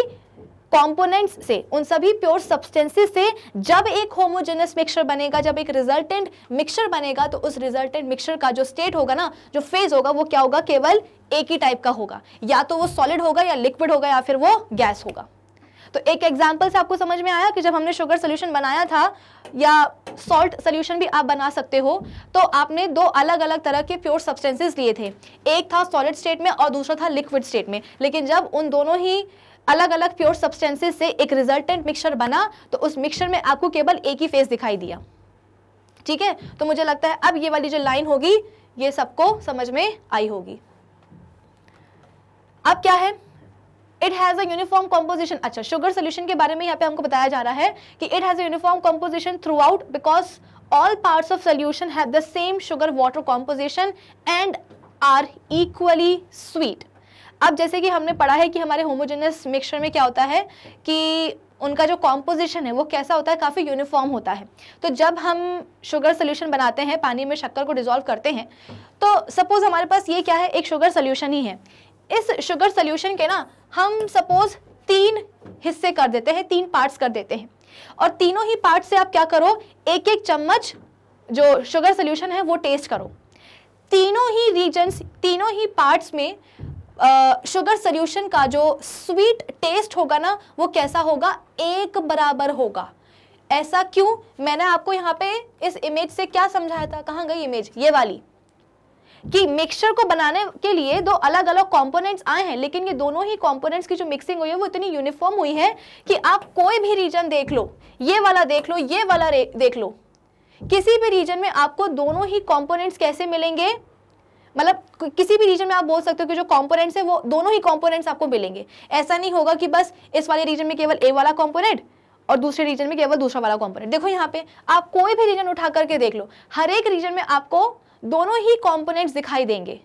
कंपोनेंट्स से उन सभी प्योर सब्सटेंसेस से जब एक होमोजेनस मिक्सचर बनेगा जब एक रिजल्टेंट मिक्सचर बनेगा तो उस रिजल्टेंट मिक्सचर का जो स्टेट होगा ना जो फेज होगा वो क्या होगा केवल एक ही टाइप का होगा या तो वो सॉलिड होगा या लिक्विड होगा या फिर वो गैस होगा तो एक एग्जाम्पल से आपको समझ में आया कि जब हमने शुगर सोल्यूशन बनाया था या सॉल्ट सोल्यूशन भी आप बना सकते हो तो आपने दो अलग अलग तरह के प्योर सब्सटेंसेज लिए थे एक था सॉलिड स्टेट में और दूसरा था लिक्विड स्टेट में लेकिन जब उन दोनों ही अलग अलग प्योर सब्सटेंसेस से एक रिजल्टेंट मिक्सचर बना तो उस मिक्सचर में आपको केवल एक ही फेस दिखाई दिया ठीक है तो मुझे लगता है अब ये वाली जो लाइन होगी ये सबको समझ में आई होगी अब क्या है it has a uniform composition अच्छा शुगर सोल्यूशन के बारे में यहाँ पे हमको बताया जा रहा है कि it has a uniform composition throughout because all part of solution have the same sugar water composition and are equally sweet अब जैसे कि हमने पढ़ा है कि हमारे होमोजेनस मिक्सचर में क्या होता है कि उनका जो कॉम्पोजिशन है वो कैसा होता है काफ़ी यूनिफॉर्म होता है तो जब हम शुगर सोल्यूशन बनाते हैं पानी में शक्कर को डिज़ोल्व करते हैं तो सपोज़ हमारे पास ये क्या है एक शुगर सोल्यूशन ही है इस शुगर सोल्यूशन के ना हम सपोज तीन हिस्से कर देते हैं तीन पार्ट्स कर देते हैं और तीनों ही पार्ट से आप क्या करो एक एक चम्मच जो शुगर सोल्यूशन है वो टेस्ट करो तीनों ही रीजन्स तीनों ही पार्ट्स में शुगर uh, सोल्यूशन का जो स्वीट टेस्ट होगा ना वो कैसा होगा एक बराबर होगा ऐसा क्यों मैंने आपको यहाँ पे इस इमेज से क्या समझाया था कहाँ गई इमेज ये वाली कि मिक्सचर को बनाने के लिए दो अलग अलग कंपोनेंट्स आए हैं लेकिन ये दोनों ही कंपोनेंट्स की जो मिक्सिंग हुई है वो इतनी यूनिफॉर्म हुई है कि आप कोई भी रीजन देख लो ये वाला देख लो ये वाला देख लो किसी भी रीजन में आपको दोनों ही कॉम्पोनेंट्स कैसे मिलेंगे मतलब किसी भी रीजन में आप बोल सकते हो कि जो कॉम्पोनेंट्स है वो दोनों ही कॉम्पोनेंट्स आपको मिलेंगे ऐसा नहीं होगा कि बस इस वाले रीजन में केवल ए वाला कॉम्पोनेंट और दूसरे रीजन में केवल दूसरा वाला कॉम्पोनेंट देखो यहाँ पे आप कोई भी रीजन उठा करके देख लो हर एक रीजन में आपको दोनों ही कॉम्पोनेंट्स दिखाई देंगे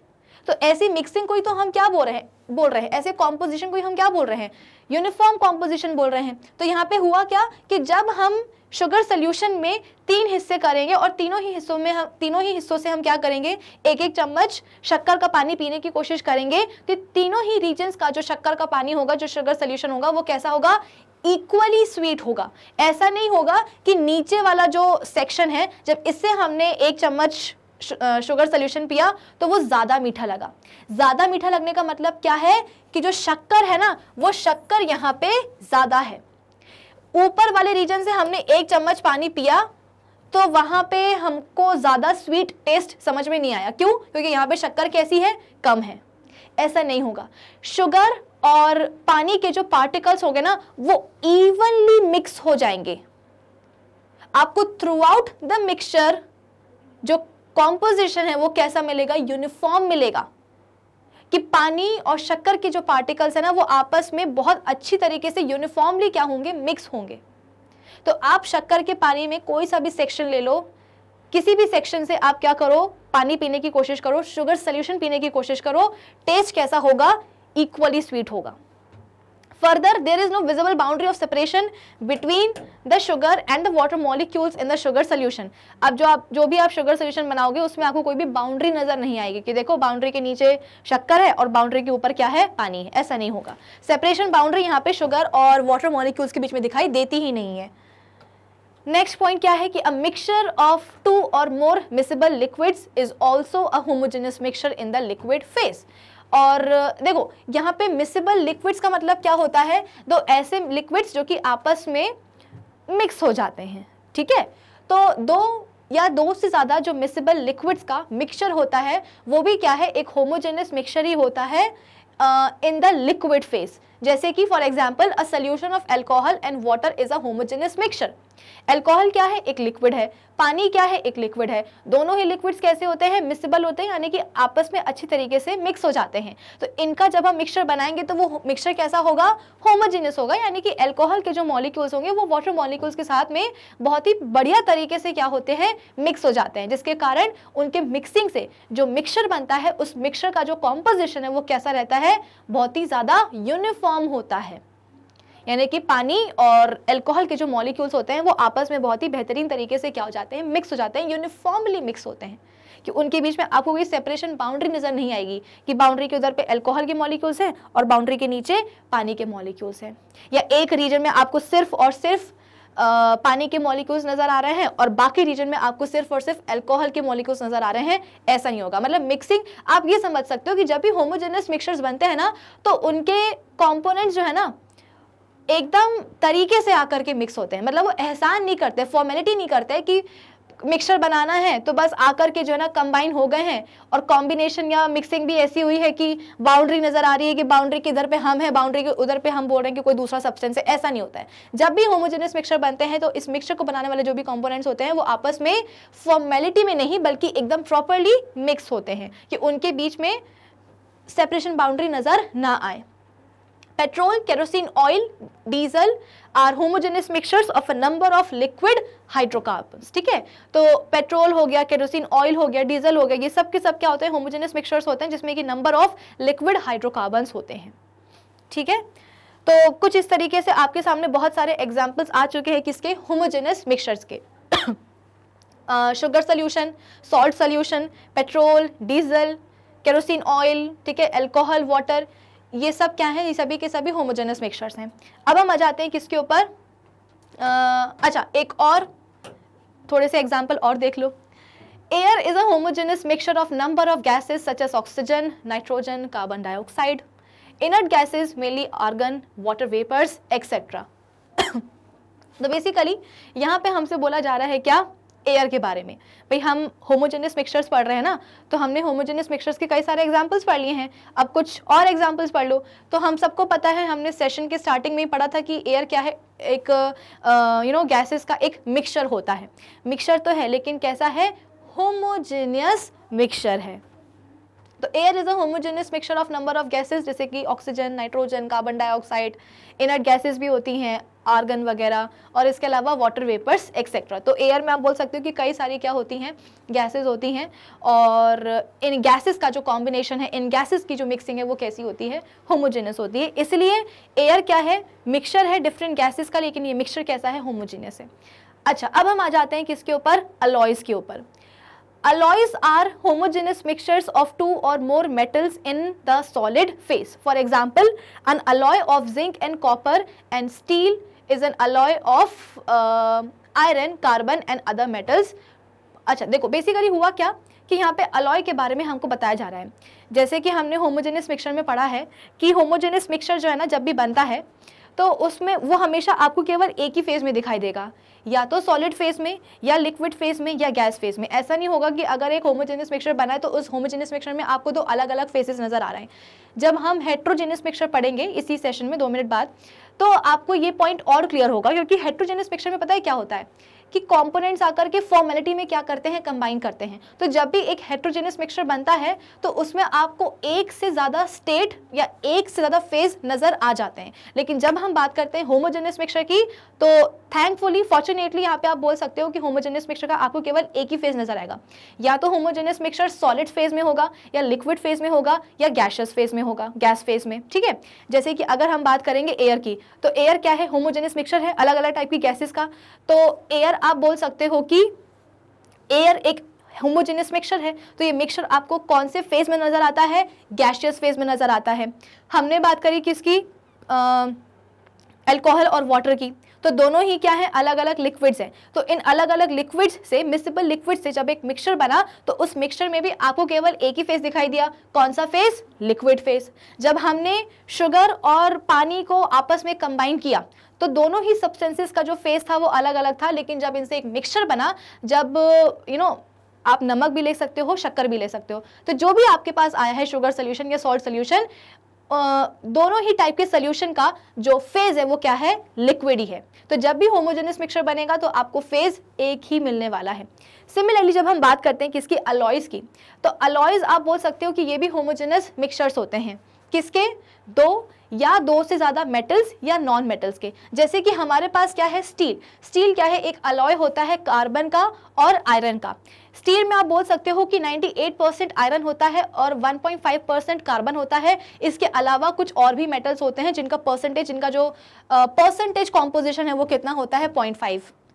तो ऐसी मिक्सिंग को ही तो हम क्या बोल रहे हैं बोल रहे हैं ऐसे कॉम्पोजिशन को ही हम क्या बोल रहे हैं यूनिफॉर्म कॉम्पोजिशन बोल रहे हैं तो यहाँ पे हुआ क्या कि जब हम शुगर सोल्यूशन में तीन हिस्से करेंगे और तीनों ही हिस्सों में हम तीनों ही हिस्सों से हम क्या करेंगे एक एक चम्मच शक्कर का पानी पीने की कोशिश करेंगे तो तीनों ही रीजन्स का जो शक्कर का पानी होगा जो शुगर सोल्यूशन होगा वो कैसा होगा इक्वली स्वीट होगा ऐसा नहीं होगा कि नीचे वाला जो सेक्शन है जब इससे हमने एक चम्मच शुगर सोल्यूशन पिया तो वो ज़्यादा मीठा लगा ज़्यादा मीठा लगने का मतलब क्या है कि जो शक्कर है ना वो शक्कर यहाँ पे ज़्यादा है ऊपर वाले रीजन से हमने एक चम्मच पानी पिया तो वहां पे हमको ज़्यादा स्वीट टेस्ट समझ में नहीं आया क्यों क्योंकि यहाँ पे शक्कर कैसी है कम है ऐसा नहीं होगा शुगर और पानी के जो पार्टिकल्स होंगे ना वो इवनली मिक्स हो जाएंगे आपको थ्रू आउट द मिक्सचर जो कॉम्पोजिशन है वो कैसा मिलेगा यूनिफॉर्म मिलेगा कि पानी और शक्कर के जो पार्टिकल्स है ना वो आपस में बहुत अच्छी तरीके से यूनिफॉर्मली क्या होंगे मिक्स होंगे तो आप शक्कर के पानी में कोई सा भी सेक्शन ले लो किसी भी सेक्शन से आप क्या करो पानी पीने की कोशिश करो शुगर सोल्यूशन पीने की कोशिश करो टेस्ट कैसा होगा इक्वली स्वीट होगा further there is no visible boundary of separation between the sugar and the water molecules in the sugar solution अब जो आप जो भी आप sugar solution बनाओगे उसमें आपको कोई भी boundary नज़र नहीं आएगी कि देखो boundary के नीचे शक्कर है और boundary के ऊपर क्या है पानी है ऐसा नहीं होगा separation boundary यहाँ पे sugar और water molecules के बीच में दिखाई देती ही नहीं है नेक्स्ट पॉइंट क्या है कि a mixture of two or more miscible liquids is also a homogeneous mixture in the liquid phase और देखो यहाँ पे मिसेबल लिक्विड्स का मतलब क्या होता है दो तो ऐसे लिक्विड्स जो कि आपस में मिक्स हो जाते हैं ठीक है तो दो या दो से ज़्यादा जो मिसेबल लिक्विड्स का मिक्सचर होता है वो भी क्या है एक होमोजेनस मिक्सचर ही होता है इन द लिक्विड फेस जैसे कि for example a solution of alcohol and water is a homogeneous mixture alcohol क्या है एक लिक्विड है पानी क्या है एक लिक्विड है दोनों ही लिक्विड्स कैसे होते हैं मिसेबल होते हैं यानी कि आपस में अच्छी तरीके से मिक्स हो जाते हैं तो इनका जब हम मिक्सचर बनाएंगे तो वो मिक्सचर कैसा होगा होमोजीनियस होगा यानी कि एल्कोहल के जो मॉलिक्यूल्स होंगे वो वाटर मॉलिक्यूल्स के साथ में बहुत ही बढ़िया तरीके से क्या होते हैं मिक्स हो जाते हैं जिसके कारण उनके मिक्सिंग से जो मिक्सचर बनता है उस मिक्सचर का जो कॉम्पोजिशन है वो कैसा रहता है बहुत ही ज़्यादा यूनिफॉर्म होता है यानी कि पानी और एल्कोहल के जो मॉलिक्यूल्स होते हैं वो आपस में बहुत ही बेहतरीन तरीके से क्या हो जाते हैं मिक्स हो जाते हैं यूनिफॉर्मली मिक्स होते हैं कि उनके बीच में आपको कोई सेपरेशन बाउंड्री नज़र नहीं आएगी कि बाउंड्री के उधर पे एल्कोहल के मॉलिक्यूल्स हैं और बाउंड्री के नीचे पानी के मॉलिक्यूल्स हैं या एक रीजन में आपको सिर्फ और सिर्फ आ, पानी के मॉलिक्यूल्स नज़र आ रहे हैं और बाकी रीजन में आपको सिर्फ और सिर्फ एल्कोहल के मॉलिक्यूल्स नज़र आ रहे हैं ऐसा नहीं होगा मतलब मिक्सिंग आप ये समझ सकते हो कि जब भी होमोजेनस मिक्सचर्स बनते हैं ना तो उनके कॉम्पोनेंट्स जो है ना एकदम तरीके से आकर के मिक्स होते हैं मतलब वो एहसान नहीं करते फॉर्मेलिटी नहीं करते कि मिक्सचर बनाना है तो बस आकर के जो है ना कंबाइन हो गए हैं और कॉम्बिनेशन या मिक्सिंग भी ऐसी हुई है कि बाउंड्री नज़र आ रही है कि बाउंड्री किधर इधर पे हम है बाउंड्री के उधर पे हम बोल रहे हैं कि कोई दूसरा सब्सटेंस है ऐसा नहीं होता है जब भी होमोजेनस मिक्सचर बनते हैं तो इस मिक्सचर को बनाने वाले जो भी कॉम्पोनेंट्स होते हैं वो आपस में फॉर्मेलिटी में नहीं बल्कि एकदम प्रॉपरली मिक्स होते हैं कि उनके बीच में सेपरेशन बाउंड्री नज़र ना आए petrol kerosene oil diesel are homogeneous mixtures of a number of liquid hydrocarbon ठीक है तो पेट्रोल हो गया केरोसिन ऑयल हो गया डीजल हो गया ये सब के सब क्या होते हैं होमोजेनस मिक्सचर्स होते हैं जिसमें कि नंबर ऑफ लिक्विड हाइड्रोकार्बन होते हैं ठीक है तो कुछ इस तरीके से आपके सामने बहुत सारे एग्जाम्पल्स आ चुके हैं किसके होमोजेनस मिक्सचर्स के sugar solution salt solution petrol diesel kerosene oil ठीक है एल्कोहल वाटर ये सब क्या है ये सभी के सभी होमोजेनस मिक्सचर्स हैं अब हम आ जाते हैं किसके ऊपर अच्छा एक और थोड़े से एग्जाम्पल और देख लो air is a homogeneous mixture of number of gases such as oxygen nitrogen carbon dioxide inert gases mainly argon water vapours etcetera तो बेसिकली यहाँ पे हमसे बोला जा रहा है क्या एयर के बारे में भाई हम होमोजेनियस मिक्सचर्स पढ़ रहे हैं ना तो हमने होमोजेनियस मिक्सचर्स के कई सारे एग्जाम्पल्स पढ़ लिए हैं अब कुछ और एग्जाम्पल्स पढ़ लो तो हम सबको पता है हमने सेशन के स्टार्टिंग में ही पढ़ा था कि एयर क्या है एक यू नो गैसेस का एक मिक्सचर होता है मिक्सचर तो है लेकिन कैसा है होमोजेनियस मिक्सचर है तो air is a homogeneous mixture of number of gases जैसे कि oxygen nitrogen carbon dioxide inert gases भी होती हैं आर्गन वगैरह और इसके अलावा वाटर वेपर्स एक्सेट्रा तो एयर में आप बोल सकते हो कि कई सारी क्या होती हैं गैसेस होती हैं और इन गैसेस का जो कॉम्बिनेशन है इन गैसेस की जो मिक्सिंग है वो कैसी होती है होमोजेनस होती है इसलिए एयर क्या है मिक्सचर है डिफरेंट गैसेस का लेकिन ये मिक्सचर कैसा है होमोजेनस है अच्छा अब हम आ जाते हैं किसके ऊपर अलॉयज़ के ऊपर alloys are homogeneous mixtures of two or more metals in the solid phase for example an alloy of zinc and copper and steel is an alloy of iron carbon and other metals अच्छा देखो basically हुआ क्या कि यहाँ पे alloy के बारे में हमको बताया जा रहा है जैसे कि हमने होमोजेनियस मिक्सर में पढ़ा है कि होमोजेनियस मिक्सर जो है ना जब भी बनता है तो उसमें वो हमेशा आपको केवल एक ही फेज़ में दिखाई देगा या तो सॉलिड फेज में या लिक्विड फेज में या गैस फेज में ऐसा नहीं होगा कि अगर एक होमोजेनियस मिक्सर बना है तो उस होमोजेनियस मिक्सर में आपको दो अलग अलग फेजेस नज़र आ रहे हैं जब हम हेट्रोजेनियस मिक्सर पढ़ेंगे इसी सेशन में दो मिनट बाद तो आपको ये पॉइंट और क्लियर होगा क्योंकि हेट्रोजेनियस मिक्सर में पता है क्या होता है कि कॉम्पोनेंट्स आकर के फॉर्मेलिटी में क्या करते हैं कंबाइन करते हैं तो जब भी एक हेट्रोजेनियस मिक्सचर बनता है तो उसमें आपको एक से ज़्यादा स्टेट या एक से ज़्यादा फेज नज़र आ जाते हैं लेकिन जब हम बात करते हैं होमोजेनियस मिक्सचर की तो थैंकफुली फॉर्चुनेटली यहाँ पे आप बोल सकते हो कि होमोजेनियस मिक्सचर का आपको केवल एक ही फेज नज़र आएगा या तो होमोजेनियस मिक्सचर सॉलिड फेज में होगा या लिक्विड फेज में होगा या गैशस फेज में होगा गैस फेज में ठीक है जैसे कि अगर हम बात करेंगे एयर की तो एयर क्या है होमोजेनियस मिक्सचर है अलग अलग टाइप की गैसेस का तो एयर आप बोल सकते हो कि एयर एक होमोजेनियस मिक्सर है तो ये मिक्सर आपको कौन से फेज में नज़र आता है गैशियस फेज में नज़र आता है हमने बात करी किसकी अल्कोहल और वाटर की तो दोनों ही क्या है अलग अलग लिक्विड्स हैं तो इन अलग अलग लिक्विड्स से मिसिबल लिक्विड से जब एक मिक्सचर बना तो उस मिक्सचर में भी आपको केवल एक ही फेस दिखाई दिया कौन सा फेस लिक्विड फेस जब हमने शुगर और पानी को आपस में कंबाइन किया तो दोनों ही सब्सटेंसेस का जो फेस था वो अलग अलग था लेकिन जब इनसे एक मिक्सचर बना जब यू नो आप नमक भी ले सकते हो शक्कर भी ले सकते हो तो जो भी आपके पास आया है शुगर सोल्यूशन या सॉल्ट सोल्यूशन दोनों ही टाइप के सोल्यूशन का जो फेज है वो क्या है लिक्विड ही है तो जब भी होमोजेनस मिक्सचर बनेगा तो आपको फेज एक ही मिलने वाला है सिमिलरली जब हम बात करते हैं किसकी अलॉयज़ की तो अलॉयज़ आप बोल सकते हो कि ये भी होमोजेनस मिक्सचर्स होते हैं किसके दो या दो से ज़्यादा मेटल्स या नॉन मेटल्स के जैसे कि हमारे पास क्या है स्टील स्टील क्या है एक अलॉय होता है कार्बन का और आयरन का स्टील में आप बोल सकते हो कि 98 परसेंट आयरन होता है और 1.5 परसेंट कार्बन होता है इसके अलावा कुछ और भी मेटल्स होते हैं जिनका परसेंटेज इनका जो परसेंटेज कॉम्पोजिशन है वो कितना होता है पॉइंट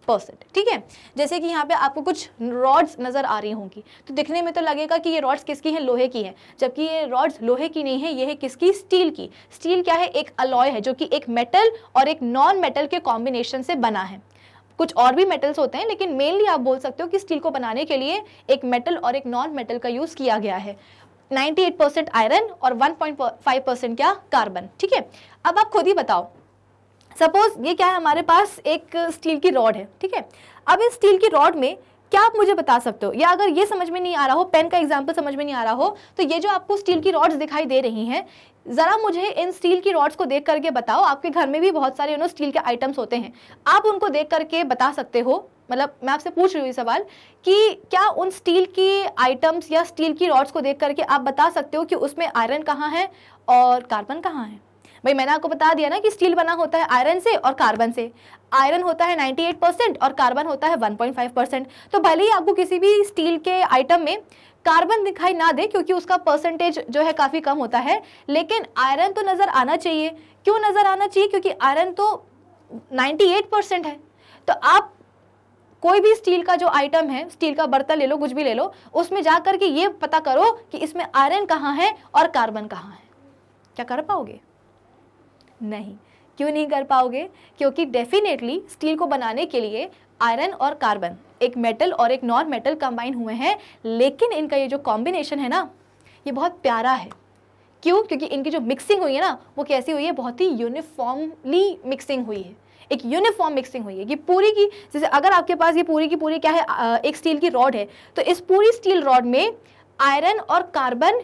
परसेंट ठीक है जैसे कि यहाँ पे आपको कुछ रॉड्स नज़र आ रही होंगी तो दिखने में तो लगेगा कि ये रॉड्स किसकी हैं लोहे की हैं जबकि ये रॉड्स लोहे की नहीं है ये है किसकी स्टील की स्टील क्या है एक अलॉय है जो कि एक मेटल और एक नॉन मेटल के कॉम्बिनेशन से बना है कुछ और भी मेटल्स होते हैं लेकिन मेनली आप बोल सकते हो कि स्टील को बनाने के लिए एक मेटल और एक नॉन मेटल का यूज़ किया गया है 98% आयरन और 1.5 परसेंट क्या कार्बन ठीक है अब आप खुद ही बताओ सपोज ये क्या है हमारे पास एक स्टील की रॉड है ठीक है अब इस स्टील की रॉड में क्या आप मुझे बता सकते हो या अगर ये समझ में नहीं आ रहा हो पेन का एग्जाम्पल समझ में नहीं आ रहा हो तो ये जो आपको स्टील की रॉड्स दिखाई दे रही हैं ज़रा मुझे इन स्टील की रॉड्स को देख करके बताओ आपके घर में भी बहुत सारे यू नो स्टील के आइटम्स होते हैं आप उनको देख करके बता सकते हो मतलब मैं आपसे पूछ रही हूँ सवाल कि क्या उन स्टील की आइटम्स या स्टील की रॉड्स को देख करके आप बता सकते हो कि उसमें आयरन कहाँ है और कार्बन कहाँ है भाई मैंने आपको बता दिया ना कि स्टील बना होता है आयरन से और कार्बन से आयरन होता है 98 परसेंट और कार्बन होता है 1.5 परसेंट तो भले ही आपको किसी भी स्टील के आइटम में कार्बन दिखाई ना दे क्योंकि उसका परसेंटेज जो है काफ़ी कम होता है लेकिन आयरन तो नज़र आना चाहिए क्यों नज़र आना चाहिए क्योंकि आयरन तो नाइन्टी परसेंट है तो आप कोई भी स्टील का जो आइटम है स्टील का बर्तन ले लो कुछ भी ले लो उसमें जा करके ये पता करो कि इसमें आयरन कहाँ है और कार्बन कहाँ है क्या कर पाओगे नहीं क्यों नहीं कर पाओगे क्योंकि डेफिनेटली स्टील को बनाने के लिए आयरन और कार्बन एक मेटल और एक नॉन मेटल कंबाइन हुए हैं लेकिन इनका ये जो कॉम्बिनेशन है ना ये बहुत प्यारा है क्यों क्योंकि इनकी जो मिक्सिंग हुई है ना वो कैसी हुई है बहुत ही यूनिफॉर्मली मिक्सिंग हुई है एक यूनिफॉर्म मिक्सिंग हुई है कि पूरी की जैसे अगर आपके पास ये पूरी की पूरी क्या है एक स्टील की रॉड है तो इस पूरी स्टील रॉड में आयरन और कार्बन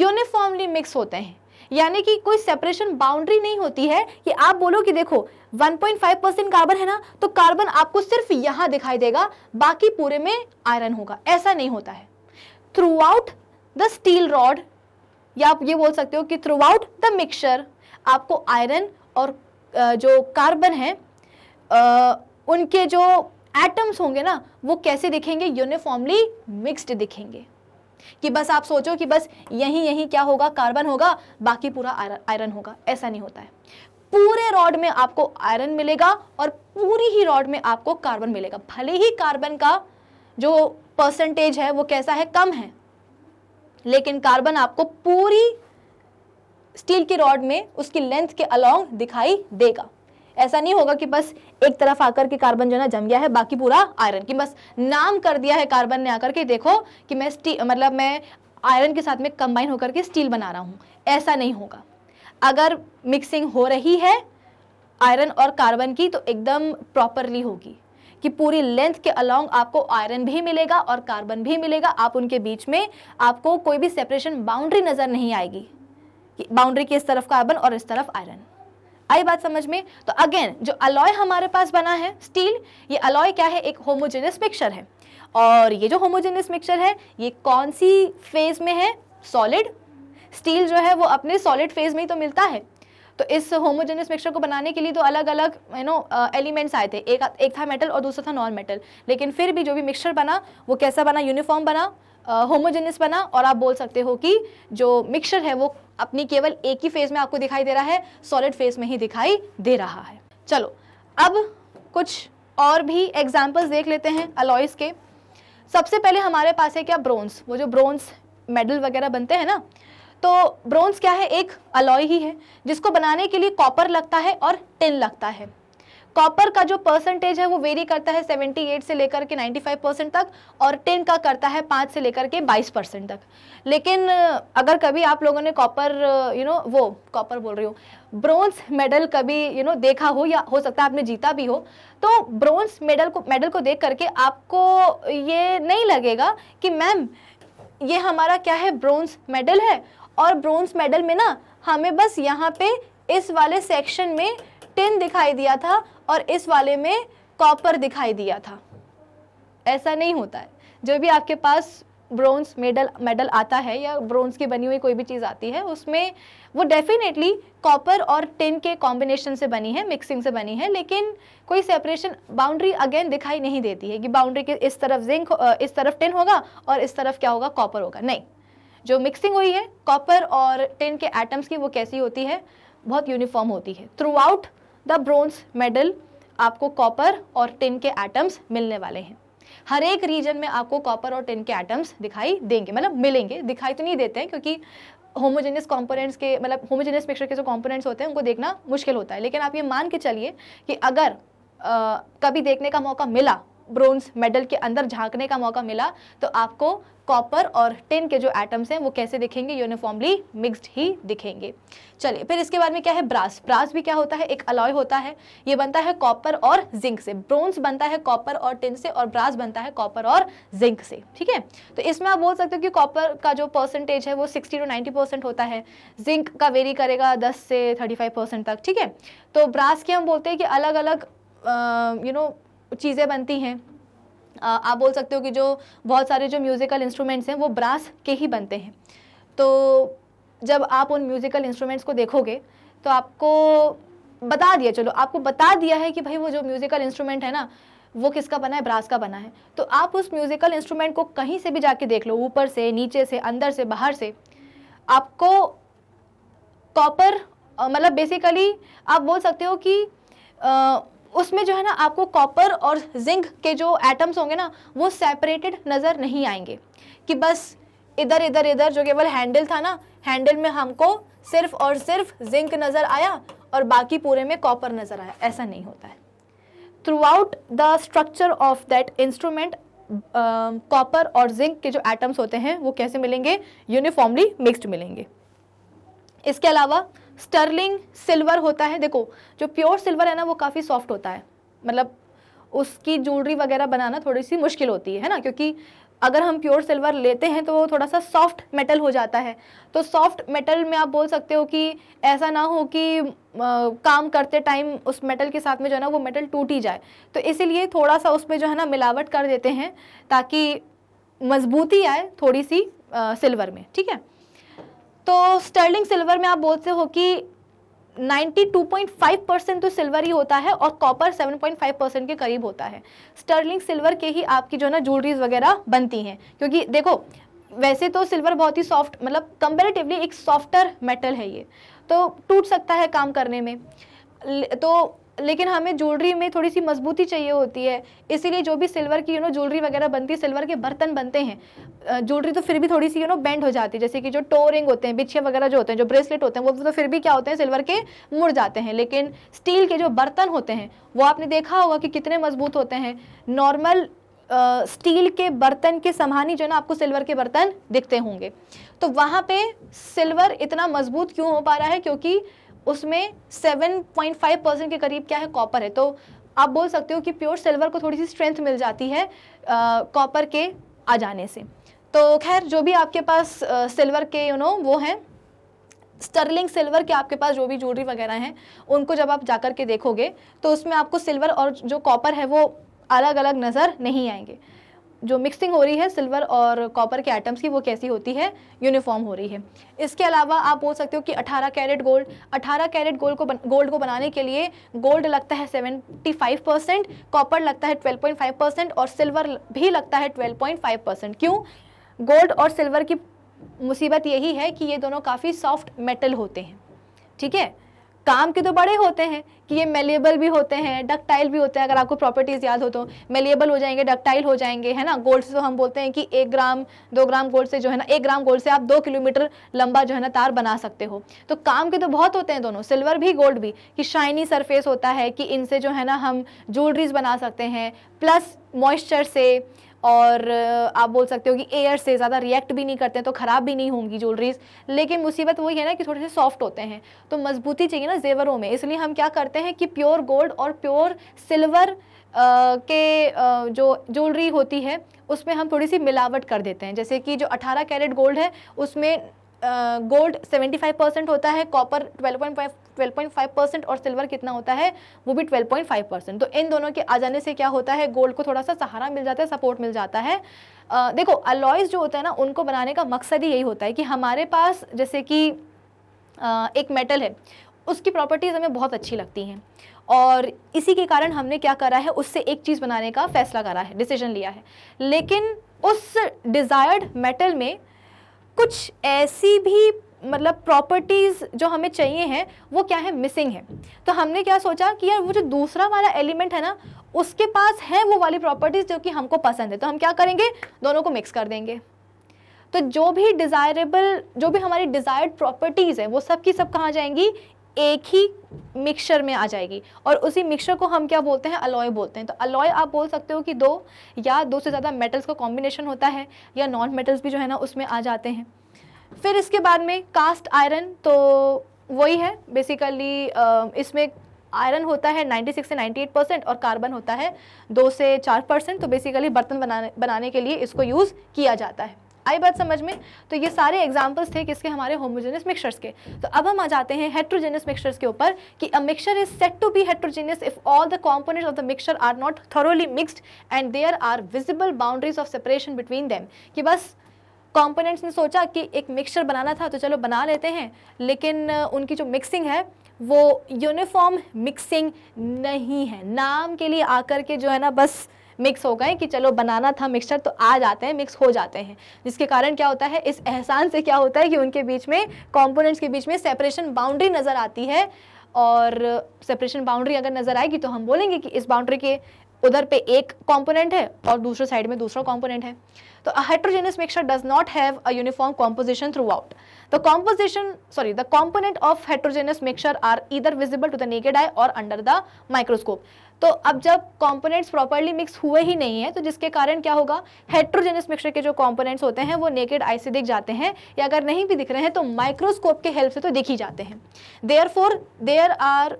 यूनिफॉर्मली मिक्स होते हैं यानी कि कोई सेपरेशन बाउंड्री नहीं होती है कि आप बोलो कि देखो 1.5 परसेंट कार्बन है ना तो कार्बन आपको सिर्फ यहाँ दिखाई देगा बाकी पूरे में आयरन होगा ऐसा नहीं होता है throughout the steel rod या आप ये बोल सकते हो कि थ्रू आउट द मिक्सचर आपको आयरन और जो कार्बन है उनके जो एटम्स होंगे ना वो कैसे दिखेंगे यूनिफॉर्मली मिक्स्ड दिखेंगे कि बस आप सोचो कि बस यहीं यहीं क्या होगा कार्बन होगा बाकी पूरा आयरन होगा ऐसा नहीं होता है पूरे रॉड में आपको आयरन मिलेगा और पूरी ही रॉड में आपको कार्बन मिलेगा भले ही कार्बन का जो परसेंटेज है वो कैसा है कम है लेकिन कार्बन आपको पूरी स्टील की रॉड में उसकी लेंथ के अलोंग दिखाई देगा ऐसा नहीं होगा कि बस एक तरफ आकर के कार्बन जो है ना जम गया है बाकी पूरा आयरन की बस नाम कर दिया है कार्बन ने आकर के देखो कि मैं मतलब मैं आयरन के साथ में कंबाइन होकर के स्टील बना रहा हूँ ऐसा नहीं होगा अगर मिक्सिंग हो रही है आयरन और कार्बन की तो एकदम प्रॉपरली होगी कि पूरी लेंथ के अलोंग आपको आयरन भी मिलेगा और कार्बन भी मिलेगा आप उनके बीच में आपको कोई भी सेपरेशन बाउंड्री नज़र नहीं आएगी कि बाउंड्री की इस तरफ कार्बन और इस तरफ आयरन आई बात समझ में तो अगेन जो अलॉय हमारे पास बना है स्टील ये अलॉय क्या है एक होमोजेनियस मिक्सचर है और ये जो होमोजेनियस मिक्सचर है ये कौन सी फेज में है सॉलिड स्टील जो है वो अपने सॉलिड फेज में ही तो मिलता है तो इस होमोजेनियस मिक्सचर को बनाने के लिए तो अलग अलग यू नो एलिमेंट्स आए थे एक एक था मेटल और दूसरा था नॉन मेटल लेकिन फिर भी जो भी मिक्सचर बना वो कैसा बना यूनिफॉर्म बना होमोजेनियस बना और आप बोल सकते हो कि जो मिक्सचर है वो अपनी केवल एक ही फेज में आपको दिखाई दे रहा है सॉलिड फेज में ही दिखाई दे रहा है चलो अब कुछ और भी एग्जाम्पल्स देख लेते हैं अलॉयस के सबसे पहले हमारे पास है क्या ब्रोंस वो जो ब्रोंस मेडल वगैरह बनते हैं ना तो ब्रोंस क्या है एक अलॉय ही है जिसको बनाने के लिए कॉपर लगता है और टिन लगता है कॉपर का जो परसेंटेज है वो वेरी करता है 78 से लेकर के 95 परसेंट तक और टेन का करता है पाँच से लेकर के 22 परसेंट तक लेकिन अगर कभी आप लोगों ने कॉपर यू नो वो कॉपर बोल रही हूँ ब्रोंज मेडल कभी यू you नो know, देखा हो या हो सकता है आपने जीता भी हो तो ब्रोंज मेडल को मेडल को देख करके आपको ये नहीं लगेगा कि मैम ये हमारा क्या है ब्रोंज मेडल है और ब्रोंज मेडल में ना हमें बस यहाँ पे इस वाले सेक्शन में टिन दिखाई दिया था और इस वाले में कॉपर दिखाई दिया था ऐसा नहीं होता है जो भी आपके पास ब्रोंज मेडल मेडल आता है या ब्रोंज की बनी हुई कोई भी चीज़ आती है उसमें वो डेफिनेटली कॉपर और टिन के कॉम्बिनेशन से बनी है मिक्सिंग से बनी है लेकिन कोई सेपरेशन बाउंड्री अगेन दिखाई नहीं देती है कि बाउंड्री के इस तरफ जिंक इस तरफ टिन होगा और इस तरफ क्या होगा कॉपर होगा नहीं जो मिक्सिंग हुई है कॉपर और टिन के एटम्स की वो कैसी होती है बहुत यूनिफॉर्म होती है throughout the bronze medal आपको कॉपर और टिन के एटम्स मिलने वाले हैं हर एक रीजन में आपको कॉपर और टिन के एटम्स दिखाई देंगे मतलब मिलेंगे दिखाई तो नहीं देते हैं क्योंकि होमोजेनियस कंपोनेंट्स के मतलब होमोजेनियस मिक्सचर के जो कंपोनेंट्स होते हैं उनको देखना मुश्किल होता है लेकिन आप ये मान के चलिए कि अगर आ, कभी देखने का मौका मिला ब्रोंज मेडल के अंदर झांकने का मौका मिला तो आपको कॉपर और टिन के जो एटम्स हैं वो कैसे दिखेंगे यूनिफॉर्मली मिक्स्ड ही दिखेंगे चलिए फिर इसके बाद में क्या है ब्रास ब्रास भी क्या होता है एक अलॉय होता है ये बनता है कॉपर और जिंक से ब्रोंज बनता है कॉपर और टिन से और ब्रास बनता है कॉपर और जिंक से ठीक है तो इसमें आप बोल सकते हो कि कॉपर का जो परसेंटेज है वो सिक्सटी टू नाइन्टी परसेंट होता है जिंक का वेरी करेगा दस से थर्टी फाइव परसेंट तक ठीक है तो ब्रास के हम बोलते हैं कि अलग अलग यू नो चीज़ें बनती हैं आप बोल सकते हो कि जो बहुत सारे जो म्यूज़िकल इंस्ट्रूमेंट्स हैं वो ब्रास के ही बनते हैं तो जब आप उन म्यूज़िकल इंस्ट्रूमेंट्स को देखोगे तो आपको बता दिया चलो आपको बता दिया है कि भाई वो जो म्यूज़िकल इंस्ट्रूमेंट है ना वो किसका बना है ब्रास का बना है तो आप उस म्यूज़िकल इंस्ट्रूमेंट को कहीं से भी जाके देख लो ऊपर से नीचे से अंदर से बाहर से आपको कॉपर मतलब बेसिकली आप बोल सकते हो कि आ, उसमें जो है ना आपको कॉपर और जिंक के जो एटम्स होंगे ना वो सेपरेटेड नज़र नहीं आएंगे कि बस इधर इधर इधर जो केवल हैंडल था ना हैंडल में हमको सिर्फ और सिर्फ जिंक नज़र आया और बाकी पूरे में कॉपर नज़र आया ऐसा नहीं होता है throughout the structure of that instrument copper और जिंक के जो एटम्स होते हैं वो कैसे मिलेंगे यूनिफॉर्मली मिक्सड मिलेंगे इसके अलावा स्टर्लिंग सिल्वर होता है देखो जो प्योर सिल्वर है ना वो काफ़ी सॉफ्ट होता है मतलब उसकी ज्वेलरी वगैरह बनाना थोड़ी सी मुश्किल होती है ना क्योंकि अगर हम प्योर सिल्वर लेते हैं तो वो थोड़ा सा सॉफ्ट मेटल हो जाता है तो सॉफ्ट मेटल में आप बोल सकते हो कि ऐसा ना हो कि आ, काम करते टाइम उस मेटल के साथ में जो है ना वो मेटल टूट ही जाए तो इसीलिए थोड़ा सा उसमें जो है ना मिलावट कर देते हैं ताकि मजबूती आए थोड़ी सी आ, सिल्वर में ठीक है तो स्टर्लिंग सिल्वर में आप बोलते हो कि 92.5 परसेंट तो सिल्वर ही होता है और कॉपर 7.5 परसेंट के करीब होता है स्टर्लिंग सिल्वर के ही आपकी जो है ना ज्वेलरीज वगैरह बनती हैं क्योंकि देखो वैसे तो सिल्वर बहुत ही सॉफ्ट मतलब कंपेरेटिवली एक सॉफ्टर मेटल है ये तो टूट सकता है काम करने में तो लेकिन हमें ज्वेलरी में थोड़ी सी मजबूती चाहिए होती है इसीलिए जो भी सिल्वर की यू नो ज्वेलरी वगैरह बनती है सिल्वर के बर्तन बनते हैं ज्वेलरी तो फिर भी थोड़ी सी यू नो बेंड हो जाती है जैसे कि जो टोरिंग होते हैं बिछे वगैरह जो होते हैं जो ब्रेसलेट होते हैं वो तो फिर भी क्या होते हैं सिल्वर के मुड़ जाते हैं लेकिन स्टील के जो बर्तन होते हैं वो आपने देखा होगा कि कितने मजबूत होते हैं नॉर्मल स्टील के बर्तन के समानी जो है ना आपको सिल्वर के बर्तन दिखते होंगे तो वहाँ पे सिल्वर इतना मजबूत क्यों हो पा रहा है क्योंकि उसमें 7.5 परसेंट के करीब क्या है कॉपर है तो आप बोल सकते हो कि प्योर सिल्वर को थोड़ी सी स्ट्रेंथ मिल जाती है कॉपर के आ जाने से तो खैर जो भी आपके पास सिल्वर के यू you नो know, वो हैं स्टर्लिंग सिल्वर के आपके पास जो भी ज्वेलरी वगैरह हैं उनको जब आप जाकर के देखोगे तो उसमें आपको सिल्वर और जो कॉपर है वो अलग अलग नज़र नहीं आएंगे जो मिक्सिंग हो रही है सिल्वर और कॉपर के आइटम्स की वो कैसी होती है यूनिफॉर्म हो रही है इसके अलावा आप बोल सकते हो कि 18 कैरेट गोल्ड 18 कैरेट गोल्ड को गोल्ड को बनाने के लिए गोल्ड लगता है 75 परसेंट कॉपर लगता है 12.5 परसेंट और सिल्वर भी लगता है 12.5 परसेंट क्यों गोल्ड और सिल्वर की मुसीबत यही है कि ये दोनों काफ़ी सॉफ्ट मेटल होते हैं ठीक है काम के तो बड़े होते हैं कि ये मेलेबल भी होते हैं डकटाइल भी होते हैं अगर आपको प्रॉपर्टीज़ याद हो तो मेलेबल हो जाएंगे डकटाइल हो जाएंगे है ना गोल्ड से तो हम बोलते हैं कि एक ग्राम दो ग्राम गोल्ड से जो है ना एक ग्राम गोल्ड से आप दो किलोमीटर लंबा जो है ना तार बना सकते हो तो काम के तो बहुत होते हैं दोनों सिल्वर भी गोल्ड भी कि शाइनी सरफेस होता है कि इनसे जो है ना हम ज्वेलरीज बना सकते हैं प्लस मॉइस्चर से और आप बोल सकते हो कि एयर से ज़्यादा रिएक्ट भी नहीं करते तो ख़राब भी नहीं होंगी ज्वेलरीज लेकिन मुसीबत वही है ना कि थोड़े से सॉफ्ट होते हैं तो मजबूती चाहिए ना जेवरों में इसलिए हम क्या करते हैं कि प्योर गोल्ड और प्योर सिल्वर के जो ज्वेलरी होती है उसमें हम थोड़ी सी मिलावट कर देते हैं जैसे कि जो 18 कैरेट गोल्ड है उसमें गोल्ड सेवेंटी फाइव परसेंट होता है copper twelve point five twelve point five percent और सिल्वर कितना होता है वो भी ट्वेल्व पॉइंट फाइव परसेंट तो इन दोनों के आ जाने से क्या होता है गोल्ड को थोड़ा सा सहारा मिल जाता है सपोर्ट मिल जाता है आ, देखो अलॉयज़ जो होता है ना उनको बनाने का मकसद ही यही होता है कि हमारे पास जैसे कि एक मेटल है उसकी प्रॉपर्टीज़ हमें बहुत अच्छी लगती हैं और इसी के कारण हमने क्या करा है उससे एक चीज़ बनाने का फैसला करा है डिसीजन लिया है लेकिन उस डिज़ायर्ड मेटल में कुछ ऐसी भी मतलब प्रॉपर्टीज़ जो हमें चाहिए हैं वो क्या है मिसिंग है तो हमने क्या सोचा कि यार वो जो दूसरा वाला एलिमेंट है ना उसके पास है वो वाली प्रॉपर्टीज़ जो कि हमको पसंद है तो हम क्या करेंगे दोनों को मिक्स कर देंगे तो जो भी डिज़ायरेबल जो भी हमारी डिज़ायर्ड प्रॉपर्टीज़ हैं वो सब की सब कहाँ जाएंगी एक ही मिक्सचर में आ जाएगी और उसी मिक्सचर को हम क्या बोलते हैं अलॉय बोलते हैं तो अलॉय आप बोल सकते हो कि दो या दो से ज़्यादा मेटल्स का कॉम्बिनेशन होता है या नॉन मेटल्स भी जो है ना उसमें आ जाते हैं फिर इसके बाद में कास्ट आयरन तो वही है बेसिकली इसमें आयरन होता है 96 से 98 परसेंट और कार्बन होता है दो से चार परसेंट तो बेसिकली बर्तन बनाने बनाने के लिए इसको यूज़ किया जाता है आई बात समझ में तो ये सारे एग्जाम्पल्स थे किसके हमारे होमोजेनियस मिक्सर्स के तो अब हम आ जाते हैं हेट्रोजेनियस मिक्सर्स के ऊपर कि a mixture is said to be heterogeneous if all the component of the mixture are not thoroughly mixed and there are visible boundaries of separation between them कि बस कॉम्पोनेंट्स ने सोचा कि एक मिक्सचर बनाना था तो चलो बना लेते हैं लेकिन उनकी जो मिक्सिंग है वो यूनिफॉर्म मिक्सिंग नहीं है नाम के लिए आकर के जो है ना बस मिक्स हो गए कि चलो बनाना था मिक्सचर तो आ जाते हैं मिक्स हो जाते हैं जिसके कारण क्या होता है इस एहसान से क्या होता है कि उनके बीच में कॉम्पोनेंट्स के बीच में सेपरेशन बाउंड्री नज़र आती है और सेपरेशन बाउंड्री अगर नज़र आएगी तो हम बोलेंगे कि इस बाउंड्री के उधर पे एक कॉम्पोनेंट है और दूसरे साइड में दूसरा कॉम्पोनेंट है तो a heterogeneous mixture does not have a uniform composition throughout the composition sorry the component of heterogeneous mixture are either visible to the naked eye or under the microscope तो अब जब components properly mix हुए ही नहीं है तो जिसके कारण क्या होगा हेट्रोजेनस मिक्सर के जो कंपोनेंट्स होते हैं वो नेकेड आई से दिख जाते हैं या अगर नहीं भी दिख रहे हैं तो माइक्रोस्कोप के हेल्प से तो दिख ही जाते हैं therefore there are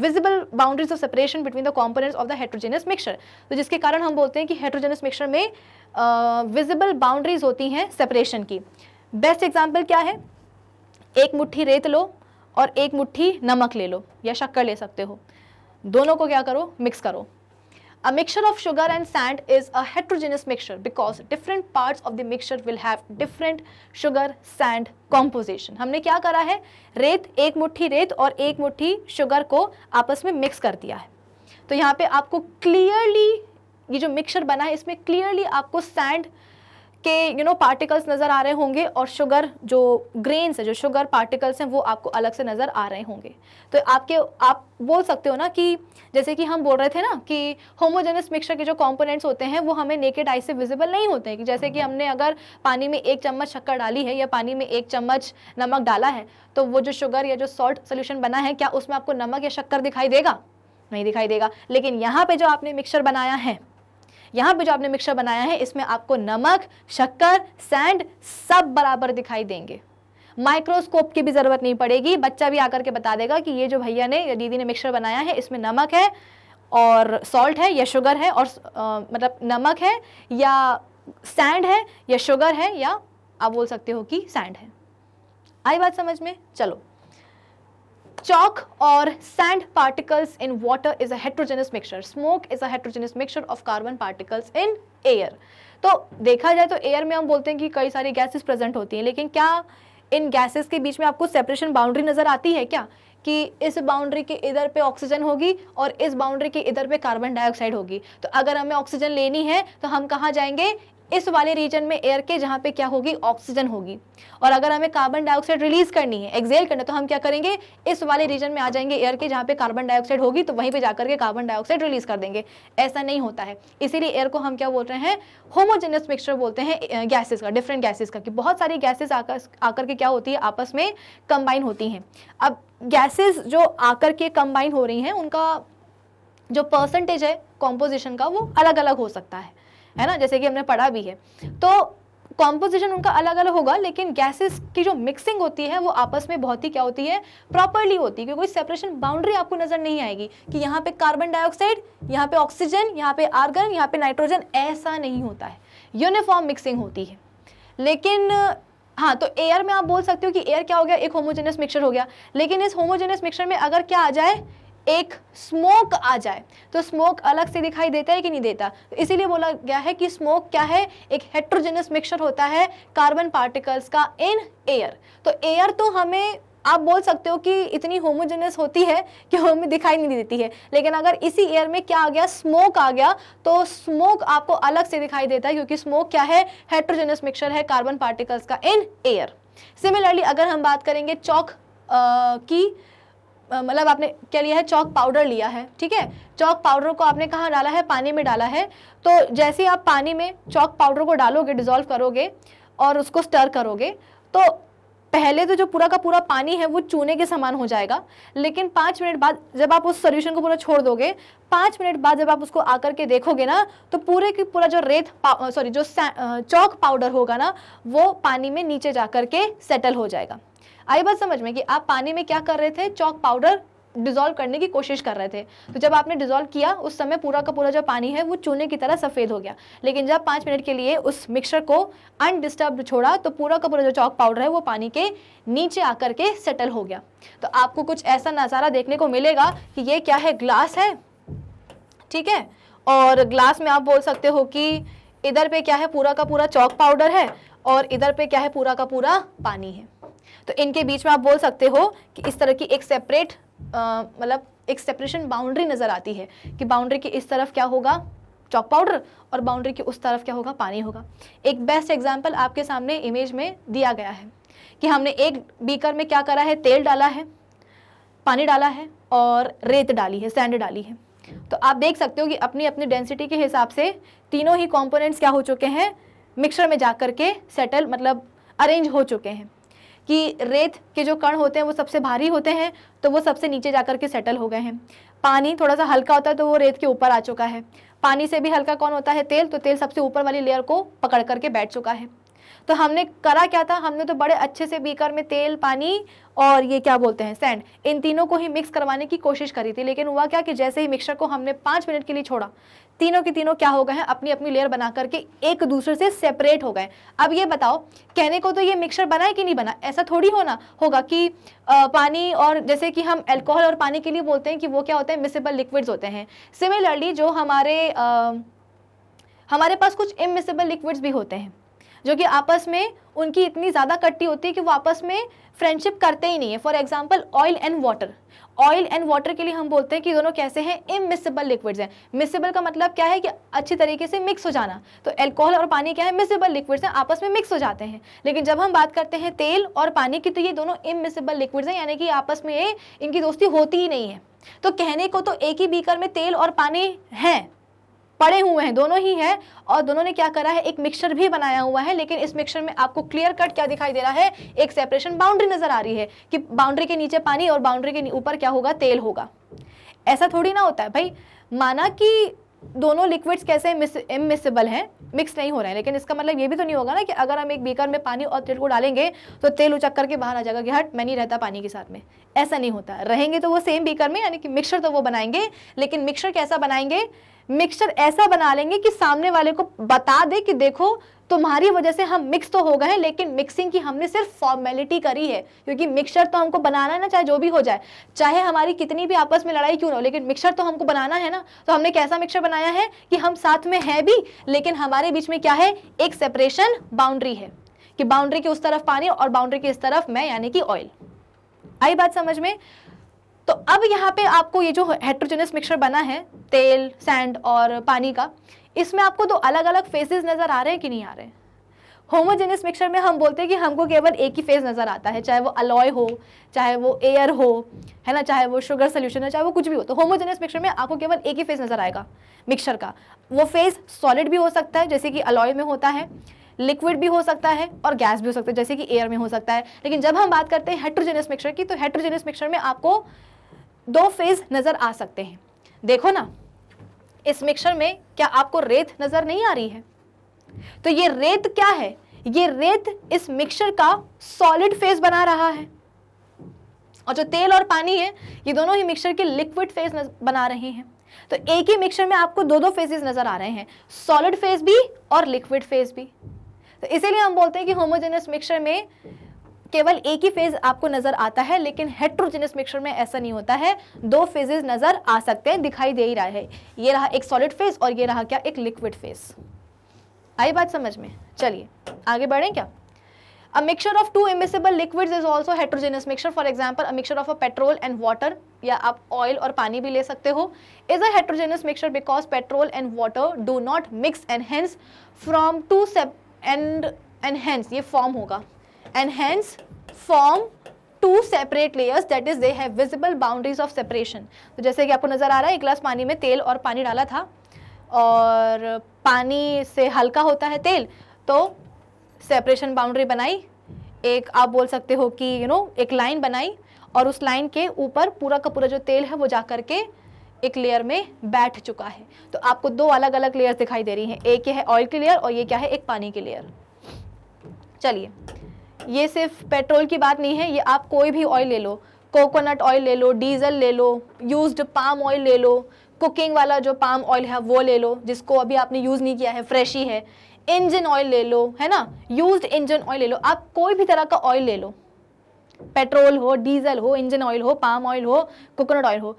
visible boundaries of separation between the components of the heterogeneous mixture तो जिसके कारण हम बोलते हैं कि हेट्रोजेनस मिक्सर में विजिबल uh, बाउंड्रीज होती हैं सेपरेशन की बेस्ट एग्जाम्पल क्या है एक मुट्ठी रेत लो और एक मुट्ठी नमक ले लो या शक्कर ले सकते हो दोनों को क्या करो मिक्स करो a mixture of sugar and sand is a heterogeneous mixture because different part of the mixture will have different sugar sand composition हमने क्या करा है रेत एक मुठ्ठी रेत और एक मुठ्ठी शुगर को आपस में मिक्स कर दिया है तो यहाँ पे आपको क्लियरली ये जो मिक्सचर बना है इसमें क्लियरली आपको सैंड के यू नो पार्टिकल्स नज़र आ रहे होंगे और शुगर जो ग्रेन्स है जो शुगर पार्टिकल्स हैं वो आपको अलग से नज़र आ रहे होंगे तो आपके आप बोल सकते हो ना कि जैसे कि हम बोल रहे थे ना कि होमोजेनस मिक्सचर के जो कंपोनेंट्स होते हैं वो हमें नेकेड आई से विजिबल नहीं होते हैं कि जैसे कि हमने अगर पानी में एक चम्मच शक्कर डाली है या पानी में एक चम्मच नमक डाला है तो वो जो शुगर या जो सॉल्ट सोल्यूशन बना है क्या उसमें आपको नमक या शक्कर दिखाई देगा नहीं दिखाई देगा लेकिन यहाँ पे जो आपने मिक्सचर बनाया है यहाँ पे जो आपने मिक्सर बनाया है इसमें आपको नमक शक्कर सैंड सब बराबर दिखाई देंगे माइक्रोस्कोप की भी ज़रूरत नहीं पड़ेगी बच्चा भी आकर के बता देगा कि ये जो भैया ने या दीदी ने मिक्सर बनाया है इसमें नमक है और सॉल्ट है या शुगर है और आ, मतलब नमक है या सैंड है या शुगर है या आप बोल सकते हो कि सैंड है आई बात समझ में चलो चॉक और sand particles in water is heterogeneous mixture smoke is heterogeneous mixture of carbon particles in air तो देखा जाए तो एयर में हम बोलते हैं कि कई सारी गैसेस प्रेजेंट होती हैं लेकिन क्या इन गैसेस के बीच में आपको सेपरेशन बाउंड्री नज़र आती है क्या कि इस बाउंड्री के इधर पे ऑक्सीजन होगी और इस बाउंड्री के इधर पे कार्बन डाइऑक्साइड होगी तो अगर हमें ऑक्सीजन लेनी है तो हम कहाँ जाएंगे इस वाले रीजन में एयर के जहाँ पे क्या होगी ऑक्सीजन होगी और अगर हमें कार्बन डाइऑक्साइड रिलीज करनी है एक्सेल करना तो हम क्या करेंगे इस वाले रीजन में आ जाएंगे एयर के जहाँ पे कार्बन डाइऑक्साइड होगी तो वहीं पे जाकर के कार्बन डाइऑक्साइड रिलीज कर देंगे ऐसा नहीं होता है इसीलिए एयर को हम क्या बोल रहे हैं होमोजेनस मिक्सचर बोलते हैं गैसेज का डिफरेंट गैसेज का कि बहुत सारी गैसेज आकर आकर के क्या होती है आपस में कंबाइन होती हैं अब गैसेज जो आकर के कंबाइन हो रही हैं उनका जो परसेंटेज है कॉम्पोजिशन का वो अलग अलग हो सकता है है ना जैसे कि हमने पढ़ा भी है तो कॉम्पोजिशन उनका अलग अलग होगा लेकिन गैसेस की जो मिक्सिंग होती है वो आपस में बहुत ही क्या होती है प्रॉपरली होती है क्योंकि कोई सेपरेशन बाउंड्री आपको नजर नहीं आएगी कि यहाँ पे कार्बन डाइऑक्साइड यहाँ पे ऑक्सीजन यहाँ पे आर्गन यहाँ पे नाइट्रोजन ऐसा नहीं होता है यूनिफॉर्म मिक्सिंग होती है लेकिन हाँ तो एयर में आप बोल सकते हो कि एयर क्या हो गया एक होमोजेनस मिक्सर हो गया लेकिन इस होमोजेनस मिक्सर में अगर क्या आ जाए एक स्मोक आ जाए तो स्मोक अलग से दिखाई देता है कि नहीं देता तो इसीलिए बोला गया है कि स्मोक क्या है एक हेट्रोजेनस मिक्सचर होता है कार्बन पार्टिकल्स का इन एयर तो एयर तो हमें आप बोल सकते हो कि इतनी होमोजेनस होती है कि हमें दिखाई नहीं देती है लेकिन अगर इसी एयर में क्या आ गया स्मोक आ गया तो स्मोक आपको अलग से दिखाई देता है क्योंकि स्मोक क्या है हेट्रोजेनस मिक्सचर है कार्बन पार्टिकल्स का इन एयर सिमिलरली अगर हम बात करेंगे चौक की मतलब आपने क्या लिया है चौक पाउडर लिया है ठीक है चौक पाउडर को आपने कहाँ डाला है पानी में डाला है तो जैसे ही आप पानी में चौक पाउडर को डालोगे डिजोल्व करोगे और उसको स्टर करोगे तो पहले तो जो पूरा का पूरा पानी है वो चूने के समान हो जाएगा लेकिन पाँच मिनट बाद जब आप उस सोल्यूशन को पूरा छोड़ दोगे पाँच मिनट बाद जब आप उसको आकर के देखोगे ना तो पूरे की पूरा जो रेत सॉरी जो चौक पाउडर होगा ना वो पानी में नीचे जा कर के सेटल हो जाएगा आई बात समझ में कि आप पानी में क्या कर रहे थे चौक पाउडर डिजोल्व करने की कोशिश कर रहे थे तो जब आपने डिजोल्व किया उस समय पूरा का पूरा जो पानी है वो चूने की तरह सफ़ेद हो गया लेकिन जब पाँच मिनट के लिए उस मिक्सर को अनडिस्टर्ब छोड़ा तो पूरा का पूरा जो चौक पाउडर है वो पानी के नीचे आकर के सेटल हो गया तो आपको कुछ ऐसा नज़ारा देखने को मिलेगा कि ये क्या है ग्लास है ठीक है और ग्लास में आप बोल सकते हो कि इधर पे क्या है पूरा का पूरा चौक पाउडर है और इधर पे क्या है पूरा का पूरा पानी है तो इनके बीच में आप बोल सकते हो कि इस तरह की एक सेपरेट मतलब एक सेपरेशन बाउंड्री नज़र आती है कि बाउंड्री की इस तरफ क्या होगा चॉक पाउडर और बाउंड्री की उस तरफ क्या होगा पानी होगा एक बेस्ट एग्जाम्पल आपके सामने इमेज में दिया गया है कि हमने एक बीकर में क्या करा है तेल डाला है पानी डाला है और रेत डाली है सैंड डाली है तो आप देख सकते हो कि अपनी अपनी डेंसिटी के हिसाब से तीनों ही कंपोनेंट्स क्या हो चुके हैं मिक्सर में जा कर के सेटल मतलब अरेंज हो चुके हैं कि रेत के जो कण होते हैं वो सबसे भारी होते हैं तो वो सबसे नीचे जा के सेटल हो गए हैं पानी थोड़ा सा हल्का होता है तो वो रेत के ऊपर आ चुका है पानी से भी हल्का कौन होता है तेल तो तेल सबसे ऊपर वाली लेयर को पकड़ करके बैठ चुका है तो हमने करा क्या था हमने तो बड़े अच्छे से बीकर में तेल पानी और ये क्या बोलते हैं सैंड इन तीनों को ही मिक्स करवाने की कोशिश करी थी लेकिन हुआ क्या कि जैसे ही मिक्सर को हमने पाँच मिनट के लिए छोड़ा तीनों के तीनों क्या हो गए हैं अपनी अपनी लेयर बना करके एक दूसरे से सेपरेट हो गए अब ये बताओ कहने को तो ये मिक्सर बना है कि नहीं बना ऐसा थोड़ी होना होगा कि आ, पानी और जैसे कि हम एल्कोहल और पानी के लिए बोलते हैं कि वो क्या होते हैं मिसेबल लिक्विड्स होते हैं सिमिलरली जो हमारे आ, हमारे पास कुछ इमिसेबल लिक्विड्स भी होते हैं जो कि आपस में उनकी इतनी ज़्यादा कट्टी होती है कि वो आपस में फ्रेंडशिप करते ही नहीं है for example oil and water oil and water के लिए हम बोलते हैं कि दोनों कैसे हैं इमिसिबल लिक्विड्स हैं मिसिबल का मतलब क्या है कि अच्छी तरीके से मिक्स हो जाना तो एल्कोहल और पानी क्या है मिसिबल लिक्विड्स हैं आपस में मिक्स हो जाते हैं लेकिन जब हम बात करते हैं तेल और पानी की तो ये दोनों इमिसिबल लिक्विड्स हैं यानी कि आपस में ये इनकी दोस्ती होती ही नहीं है तो कहने को तो एक ही बीकर में तेल और पानी हैं पड़े हुए हैं दोनों ही हैं और दोनों ने क्या करा है एक मिक्सचर भी बनाया हुआ है लेकिन इस मिक्सचर में आपको क्लियर कट क्या दिखाई दे रहा है एक सेपरेशन बाउंड्री नजर आ रही है कि बाउंड्री के नीचे पानी और बाउंड्री के ऊपर क्या होगा तेल होगा ऐसा थोड़ी ना होता है भाई माना कि दोनों लिक्विड्स कैसे इमिसिबल हैं मिक्स नहीं हो रहे हैं लेकिन इसका मतलब ये भी तो नहीं होगा ना कि अगर हम एक बीकर में पानी और तेल को डालेंगे तो तेल उचक करके बाहर आ जाएगा कि हट मैं नहीं रहता पानी के साथ में ऐसा नहीं होता रहेंगे तो वो सेम बीकर में यानी कि मिक्सर तो वो बनाएंगे लेकिन मिक्सर कैसा बनाएंगे मिक्सर ऐसा बना लेंगे कि सामने वाले को बता दे कि देखो तुम्हारी वजह से हम मिक्स तो हो गए हैं लेकिन मिक्सिंग की हमने सिर्फ फॉर्मेलिटी करी है क्योंकि मिक्सर तो हमको बनाना है ना चाहे जो भी हो जाए चाहे हमारी कितनी भी आपस में लड़ाई क्यों ना हो लेकिन मिक्सर तो हमको बनाना है ना तो हमने कैसा मिक्सर बनाया है कि हम साथ में है भी लेकिन हमारे बीच में क्या है एक सेपरेशन बाउंड्री है कि बाउंड्री के उस तरफ पानी और बाउंड्री के इस तरफ मैं यानी कि ऑयल आई बात समझ में तो अब यहाँ पे आपको ये जो हेट्रोजेनस मिक्सर बना है तेल सैंड और पानी का इसमें आपको दो अलग अलग फेसेस नज़र आ रहे हैं कि नहीं आ रहे हैं होमोजेनियस मिक्सचर में हम बोलते हैं कि हमको केवल एक ही फेज नज़र आता है चाहे वो अलॉय हो चाहे वो एयर हो है ना चाहे वो शुगर सोल्यूशन हो चाहे वो कुछ भी हो तो होमोजेनियस मिक्सचर में आपको केवल एक ही फेज नज़र आएगा मिक्सचर का वो फेज सॉलिड भी हो सकता है जैसे कि अलॉय में होता है लिक्विड भी हो सकता है और गैस भी हो सकता है जैसे कि एयर में हो सकता है लेकिन जब हम बात करते हैं हेट्रोजेनस मिक्सचर की तो हेट्रोजेनियस मिक्सचर में आपको दो फेज नज़र आ सकते हैं देखो ना इस मिक्सर में क्या आपको रेत नज़र नहीं आ रही है तो ये रेत क्या है ये रेत इस मिक्सर का सॉलिड फेस बना रहा है और जो तेल और पानी है ये दोनों ही मिक्सर के लिक्विड फेस बना रहे हैं तो एक ही मिक्सर में आपको दो दो फेजेस नज़र आ रहे हैं सॉलिड फेज भी और लिक्विड फेज भी तो इसीलिए हम बोलते हैं कि होमोजेनस मिक्सर में केवल एक ही फेज आपको नजर आता है लेकिन हेट्रोजेनस मिक्सर में ऐसा नहीं होता है दो फेजेस नजर आ सकते हैं दिखाई दे ही रहा है ये रहा एक सॉलिड फेज और ये रहा क्या एक लिक्विड फेज आई बात समझ में चलिए आगे बढ़ें क्या A mixture of two immiscible liquids is also heterogeneous mixture. For example, a mixture of a petrol and water या आप ऑयल और पानी भी ले सकते हो is a heterogeneous mixture because petrol and water do not mix and hence form two सेप and and ये फॉर्म होगा and hence form two separate layers that is they have visible boundaries of separation तो जैसे कि आपको नज़र आ रहा है एक ग्लास पानी में तेल और पानी डाला था और पानी से हल्का होता है तेल तो सेपरेशन बाउंड्री बनाई एक आप बोल सकते हो कि यू नो एक लाइन बनाई और उस लाइन के ऊपर पूरा का पूरा जो तेल है वो जा करके एक लेयर में बैठ चुका है तो आपको दो अलग अलग लेयर्स दिखाई दे रही हैं एक ये है ऑयल की लेयर और ये क्या है एक पानी की लेयर चलिए ये सिर्फ पेट्रोल की बात नहीं है ये आप कोई भी ऑयल ले लो कोकोनट ऑयल ले लो डीजल ले लो यूज्ड पाम ऑयल ले लो कुकिंग वाला जो पाम ऑयल है वो ले लो जिसको अभी आपने यूज़ नहीं किया है फ्रेश ही है इंजन ऑयल ले लो है ना यूज्ड इंजन ऑयल ले लो आप कोई भी तरह का ऑयल ले लो पेट्रोल हो डीजल हो इंजन ऑयल हो पाम ऑयल हो कोकोनट ऑयल हो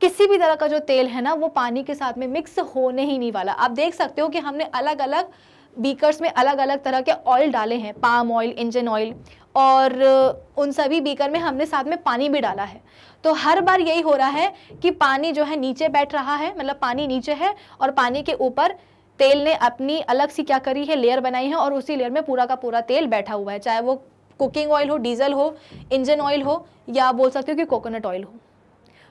किसी भी तरह का जो तेल है ना वो पानी के साथ में मिक्स होने ही नहीं वाला आप देख सकते हो कि हमने अलग अलग बीकर्स में अलग अलग तरह के ऑयल डाले हैं पाम ऑयल इंजन ऑयल और उन सभी बीकर में हमने साथ में पानी भी डाला है तो हर बार यही हो रहा है कि पानी जो है नीचे बैठ रहा है मतलब पानी नीचे है और पानी के ऊपर तेल ने अपनी अलग सी क्या करी है लेयर बनाई है और उसी लेयर में पूरा का पूरा तेल बैठा हुआ है चाहे वो कुकिंग ऑयल हो डीजल हो इंजन ऑयल हो या बोल सकते हो कि कोकोनट ऑयल हो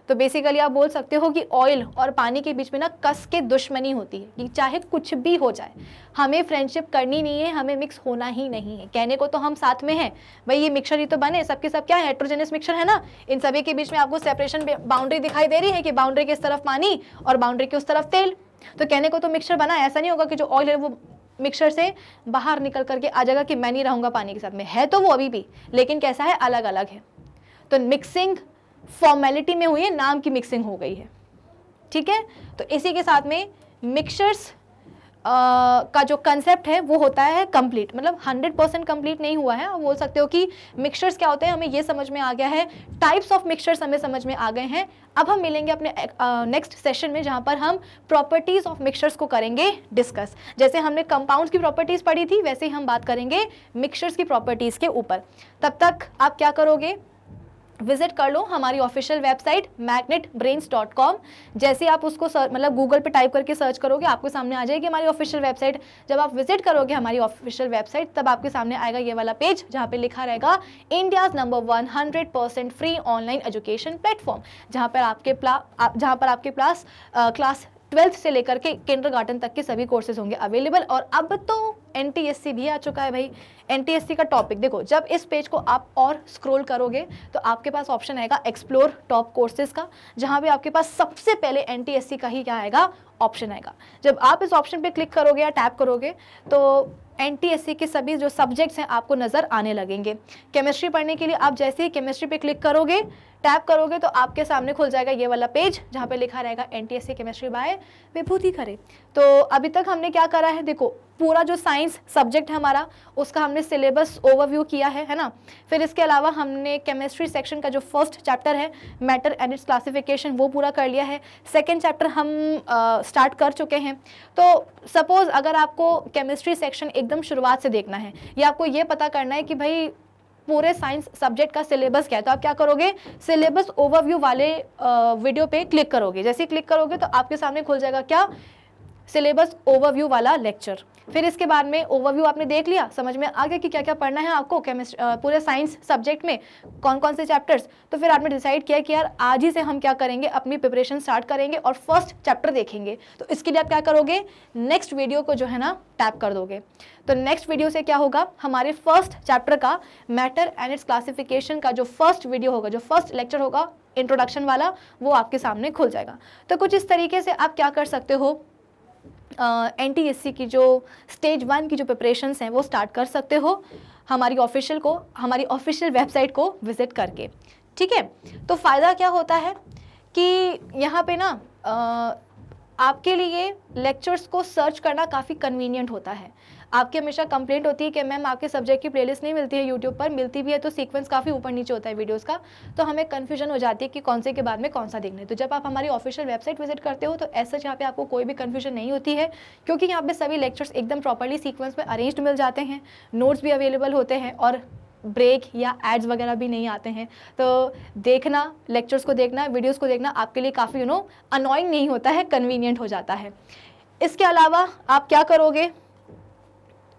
तो बेसिकली आप बोल सकते हो कि ऑयल और पानी के बीच में ना कस के दुश्मनी होती है कि चाहे कुछ भी हो जाए हमें फ्रेंडशिप करनी नहीं है हमें मिक्स होना ही नहीं है कहने को तो हम साथ में हैं भाई ये मिक्सर ही तो बने सबके सब क्या है मिक्सर है ना इन सभी के बीच में आपको सेपरेशन बाउंड्री दिखाई दे रही है कि बाउंड्री के इस तरफ पानी और बाउंड्री की उस तरफ तेल तो कहने को तो मिक्सर बना ऐसा नहीं होगा कि जो ऑयल है वो मिक्सर से बाहर निकल करके आ जाएगा कि मैं नहीं रहूँगा पानी के साथ में है तो वो अभी भी लेकिन कैसा है अलग अलग है तो मिक्सिंग फॉर्मेलिटी में हुई है नाम की मिक्सिंग हो गई है ठीक है तो इसी के साथ में मिक्सचर्स का जो कंसेप्ट है वो होता है कंप्लीट मतलब 100 परसेंट कंप्लीट नहीं हुआ है आप बोल सकते हो कि मिक्सचर्स क्या होते हैं हमें ये समझ में आ गया है टाइप्स ऑफ मिक्सचर्स हमें समझ में आ गए हैं अब हम मिलेंगे अपने नेक्स्ट सेशन में जहाँ पर हम प्रॉपर्टीज़ ऑफ मिक्सचर्स को करेंगे डिस्कस जैसे हमने कंपाउंड की प्रॉपर्टीज़ पढ़ी थी वैसे ही हम बात करेंगे मिक्सचर्स की प्रॉपर्टीज़ के ऊपर तब तक आप क्या करोगे विजिट कर लो हमारी official website Magnet Brains dot com जैसे आप उसको मतलब गूगल पे टाइप करके सर्च करोगे आपके सामने आ जाएगी हमारी ऑफिशियल वेबसाइट जब आप विजिट करोगे हमारी ऑफिशियल वेबसाइट तब आपके सामने आएगा ये वाला पेज जहाँ पे लिखा रहेगा India's number one hundred percent free online education platform जहाँ पर आपके प्ला जहाँ पर आपके प्लास क्लास ट्वेल्थ से लेकर के किंडर तक के सभी कोर्सेज होंगे अवेलेबल और अब तो एन भी आ चुका है भाई एन का टॉपिक देखो जब इस पेज को आप और स्क्रोल करोगे तो आपके पास ऑप्शन आएगा एक्सप्लोर टॉप कोर्सेज का जहाँ भी आपके पास सबसे पहले एन का ही क्या आएगा ऑप्शन आएगा जब आप इस ऑप्शन पे क्लिक करोगे या टैप करोगे तो एन के सभी जो सब्जेक्ट्स हैं आपको नज़र आने लगेंगे केमिस्ट्री पढ़ने के लिए आप जैसे ही केमिस्ट्री पे क्लिक करोगे टैप करोगे तो आपके सामने खुल जाएगा ये वाला पेज जहाँ पे लिखा रहेगा N T S C chemistry by Vibhuti Khare तो अभी तक हमने क्या करा है देखो पूरा जो साइंस सब्जेक्ट है हमारा उसका हमने सिलेबस ओवरव्यू किया है है ना फिर इसके अलावा हमने केमिस्ट्री सेक्शन का जो फर्स्ट चैप्टर है मैटर एंड इट्स क्लासिफिकेशन वो पूरा कर लिया है सेकेंड चैप्टर हम स्टार्ट कर चुके हैं तो सपोज़ अगर आपको केमिस्ट्री सेक्शन एकदम शुरुआत से देखना है या आपको ये पता करना है कि भाई पूरे साइंस सब्जेक्ट का सिलेबस क्या है तो आप क्या करोगे सिलेबस ओवरव्यू वाले वीडियो पे क्लिक करोगे जैसे ही क्लिक करोगे तो आपके सामने खुल जाएगा क्या सिलेबस ओवरव्यू वाला लेक्चर फिर इसके बाद में ओवरव्यू आपने देख लिया समझ में आ गया कि क्या क्या पढ़ना है आपको केमिस्ट्री पूरे साइंस सब्जेक्ट में कौन कौन से चैप्टर्स तो फिर आपने डिसाइड किया कि यार आज ही से हम क्या करेंगे अपनी प्रिपरेशन स्टार्ट करेंगे और फर्स्ट चैप्टर देखेंगे तो इसके लिए आप क्या करोगे नेक्स्ट वीडियो को जो है ना टैप कर दोगे तो नेक्स्ट वीडियो से क्या होगा हमारे फर्स्ट चैप्टर का मैटर एंड इट्स क्लासिफिकेशन का जो फर्स्ट वीडियो होगा जो फर्स्ट लेक्चर होगा इंट्रोडक्शन वाला वो आपके सामने खुल जाएगा तो कुछ इस तरीके से आप क्या कर सकते हो एन टी एस सी की जो स्टेज वन की जो प्रिपरेशंस हैं वो स्टार्ट कर सकते हो हमारी ऑफिशियल को हमारी ऑफिशियल वेबसाइट को विज़िट करके ठीक है तो फ़ायदा क्या होता है कि यहाँ पे ना आपके लिए लेक्चर्स को सर्च करना काफ़ी कन्वीनियंट होता है आपकी हमेशा कंप्लेंट होती है कि मैम आपके सब्जेक्ट की प्लेलिस्ट नहीं मिलती है यूट्यूब पर मिलती भी है तो सीक्वेंस काफ़ी ऊपर नीचे होता है वीडियोज़ का तो हमें कन्फ्यूजन हो जाती है कि कौन से के बाद में कौन सा देखना है तो जब आप हमारी ऑफिशियल वेबसाइट विजिट करते हो तो ऐसे यहाँ पे आपको कोई भी कन्फ्यूजन नहीं होती है क्योंकि यहाँ पर सभी लेक्चर्स एकदम प्रॉपरली सीक्वेंस में अरेंज मिल जाते हैं नोट्स भी अवेलेबल होते हैं और ब्रेक या एड्स वगैरह भी नहीं आते हैं तो देखना लेक्चर्स को देखना वीडियोस को देखना आपके लिए काफ़ी यू नो अनोइंग नहीं होता है कन्वीनियंट हो जाता है इसके अलावा आप क्या करोगे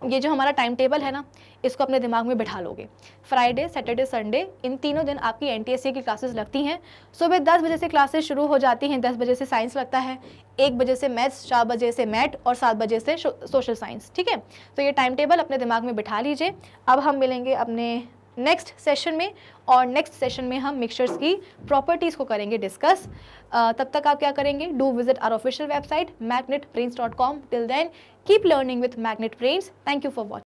ये जो हमारा टाइम टेबल है ना इसको अपने दिमाग में बैठा लोगे फ्राइडे सैटरडे संडे इन तीनों दिन आपकी एन की क्लासेस लगती हैं सुबह दस बजे से क्लासेस शुरू हो जाती हैं दस बजे से साइंस लगता है एक बजे से मैथ्स चार बजे से मैथ और सात बजे से सोशल साइंस ठीक है तो ये टाइम टेबल अपने दिमाग में बिठा लीजिए अब हम मिलेंगे अपने नेक्स्ट सेशन में और नेक्स्ट सेशन में हम मिक्सचर्स की प्रॉपर्टीज़ को करेंगे डिस्कस तब तक आप क्या करेंगे do visit our official website Magnet Brains dot com till then Keep learning with Magnet Brains. Thank you for watching.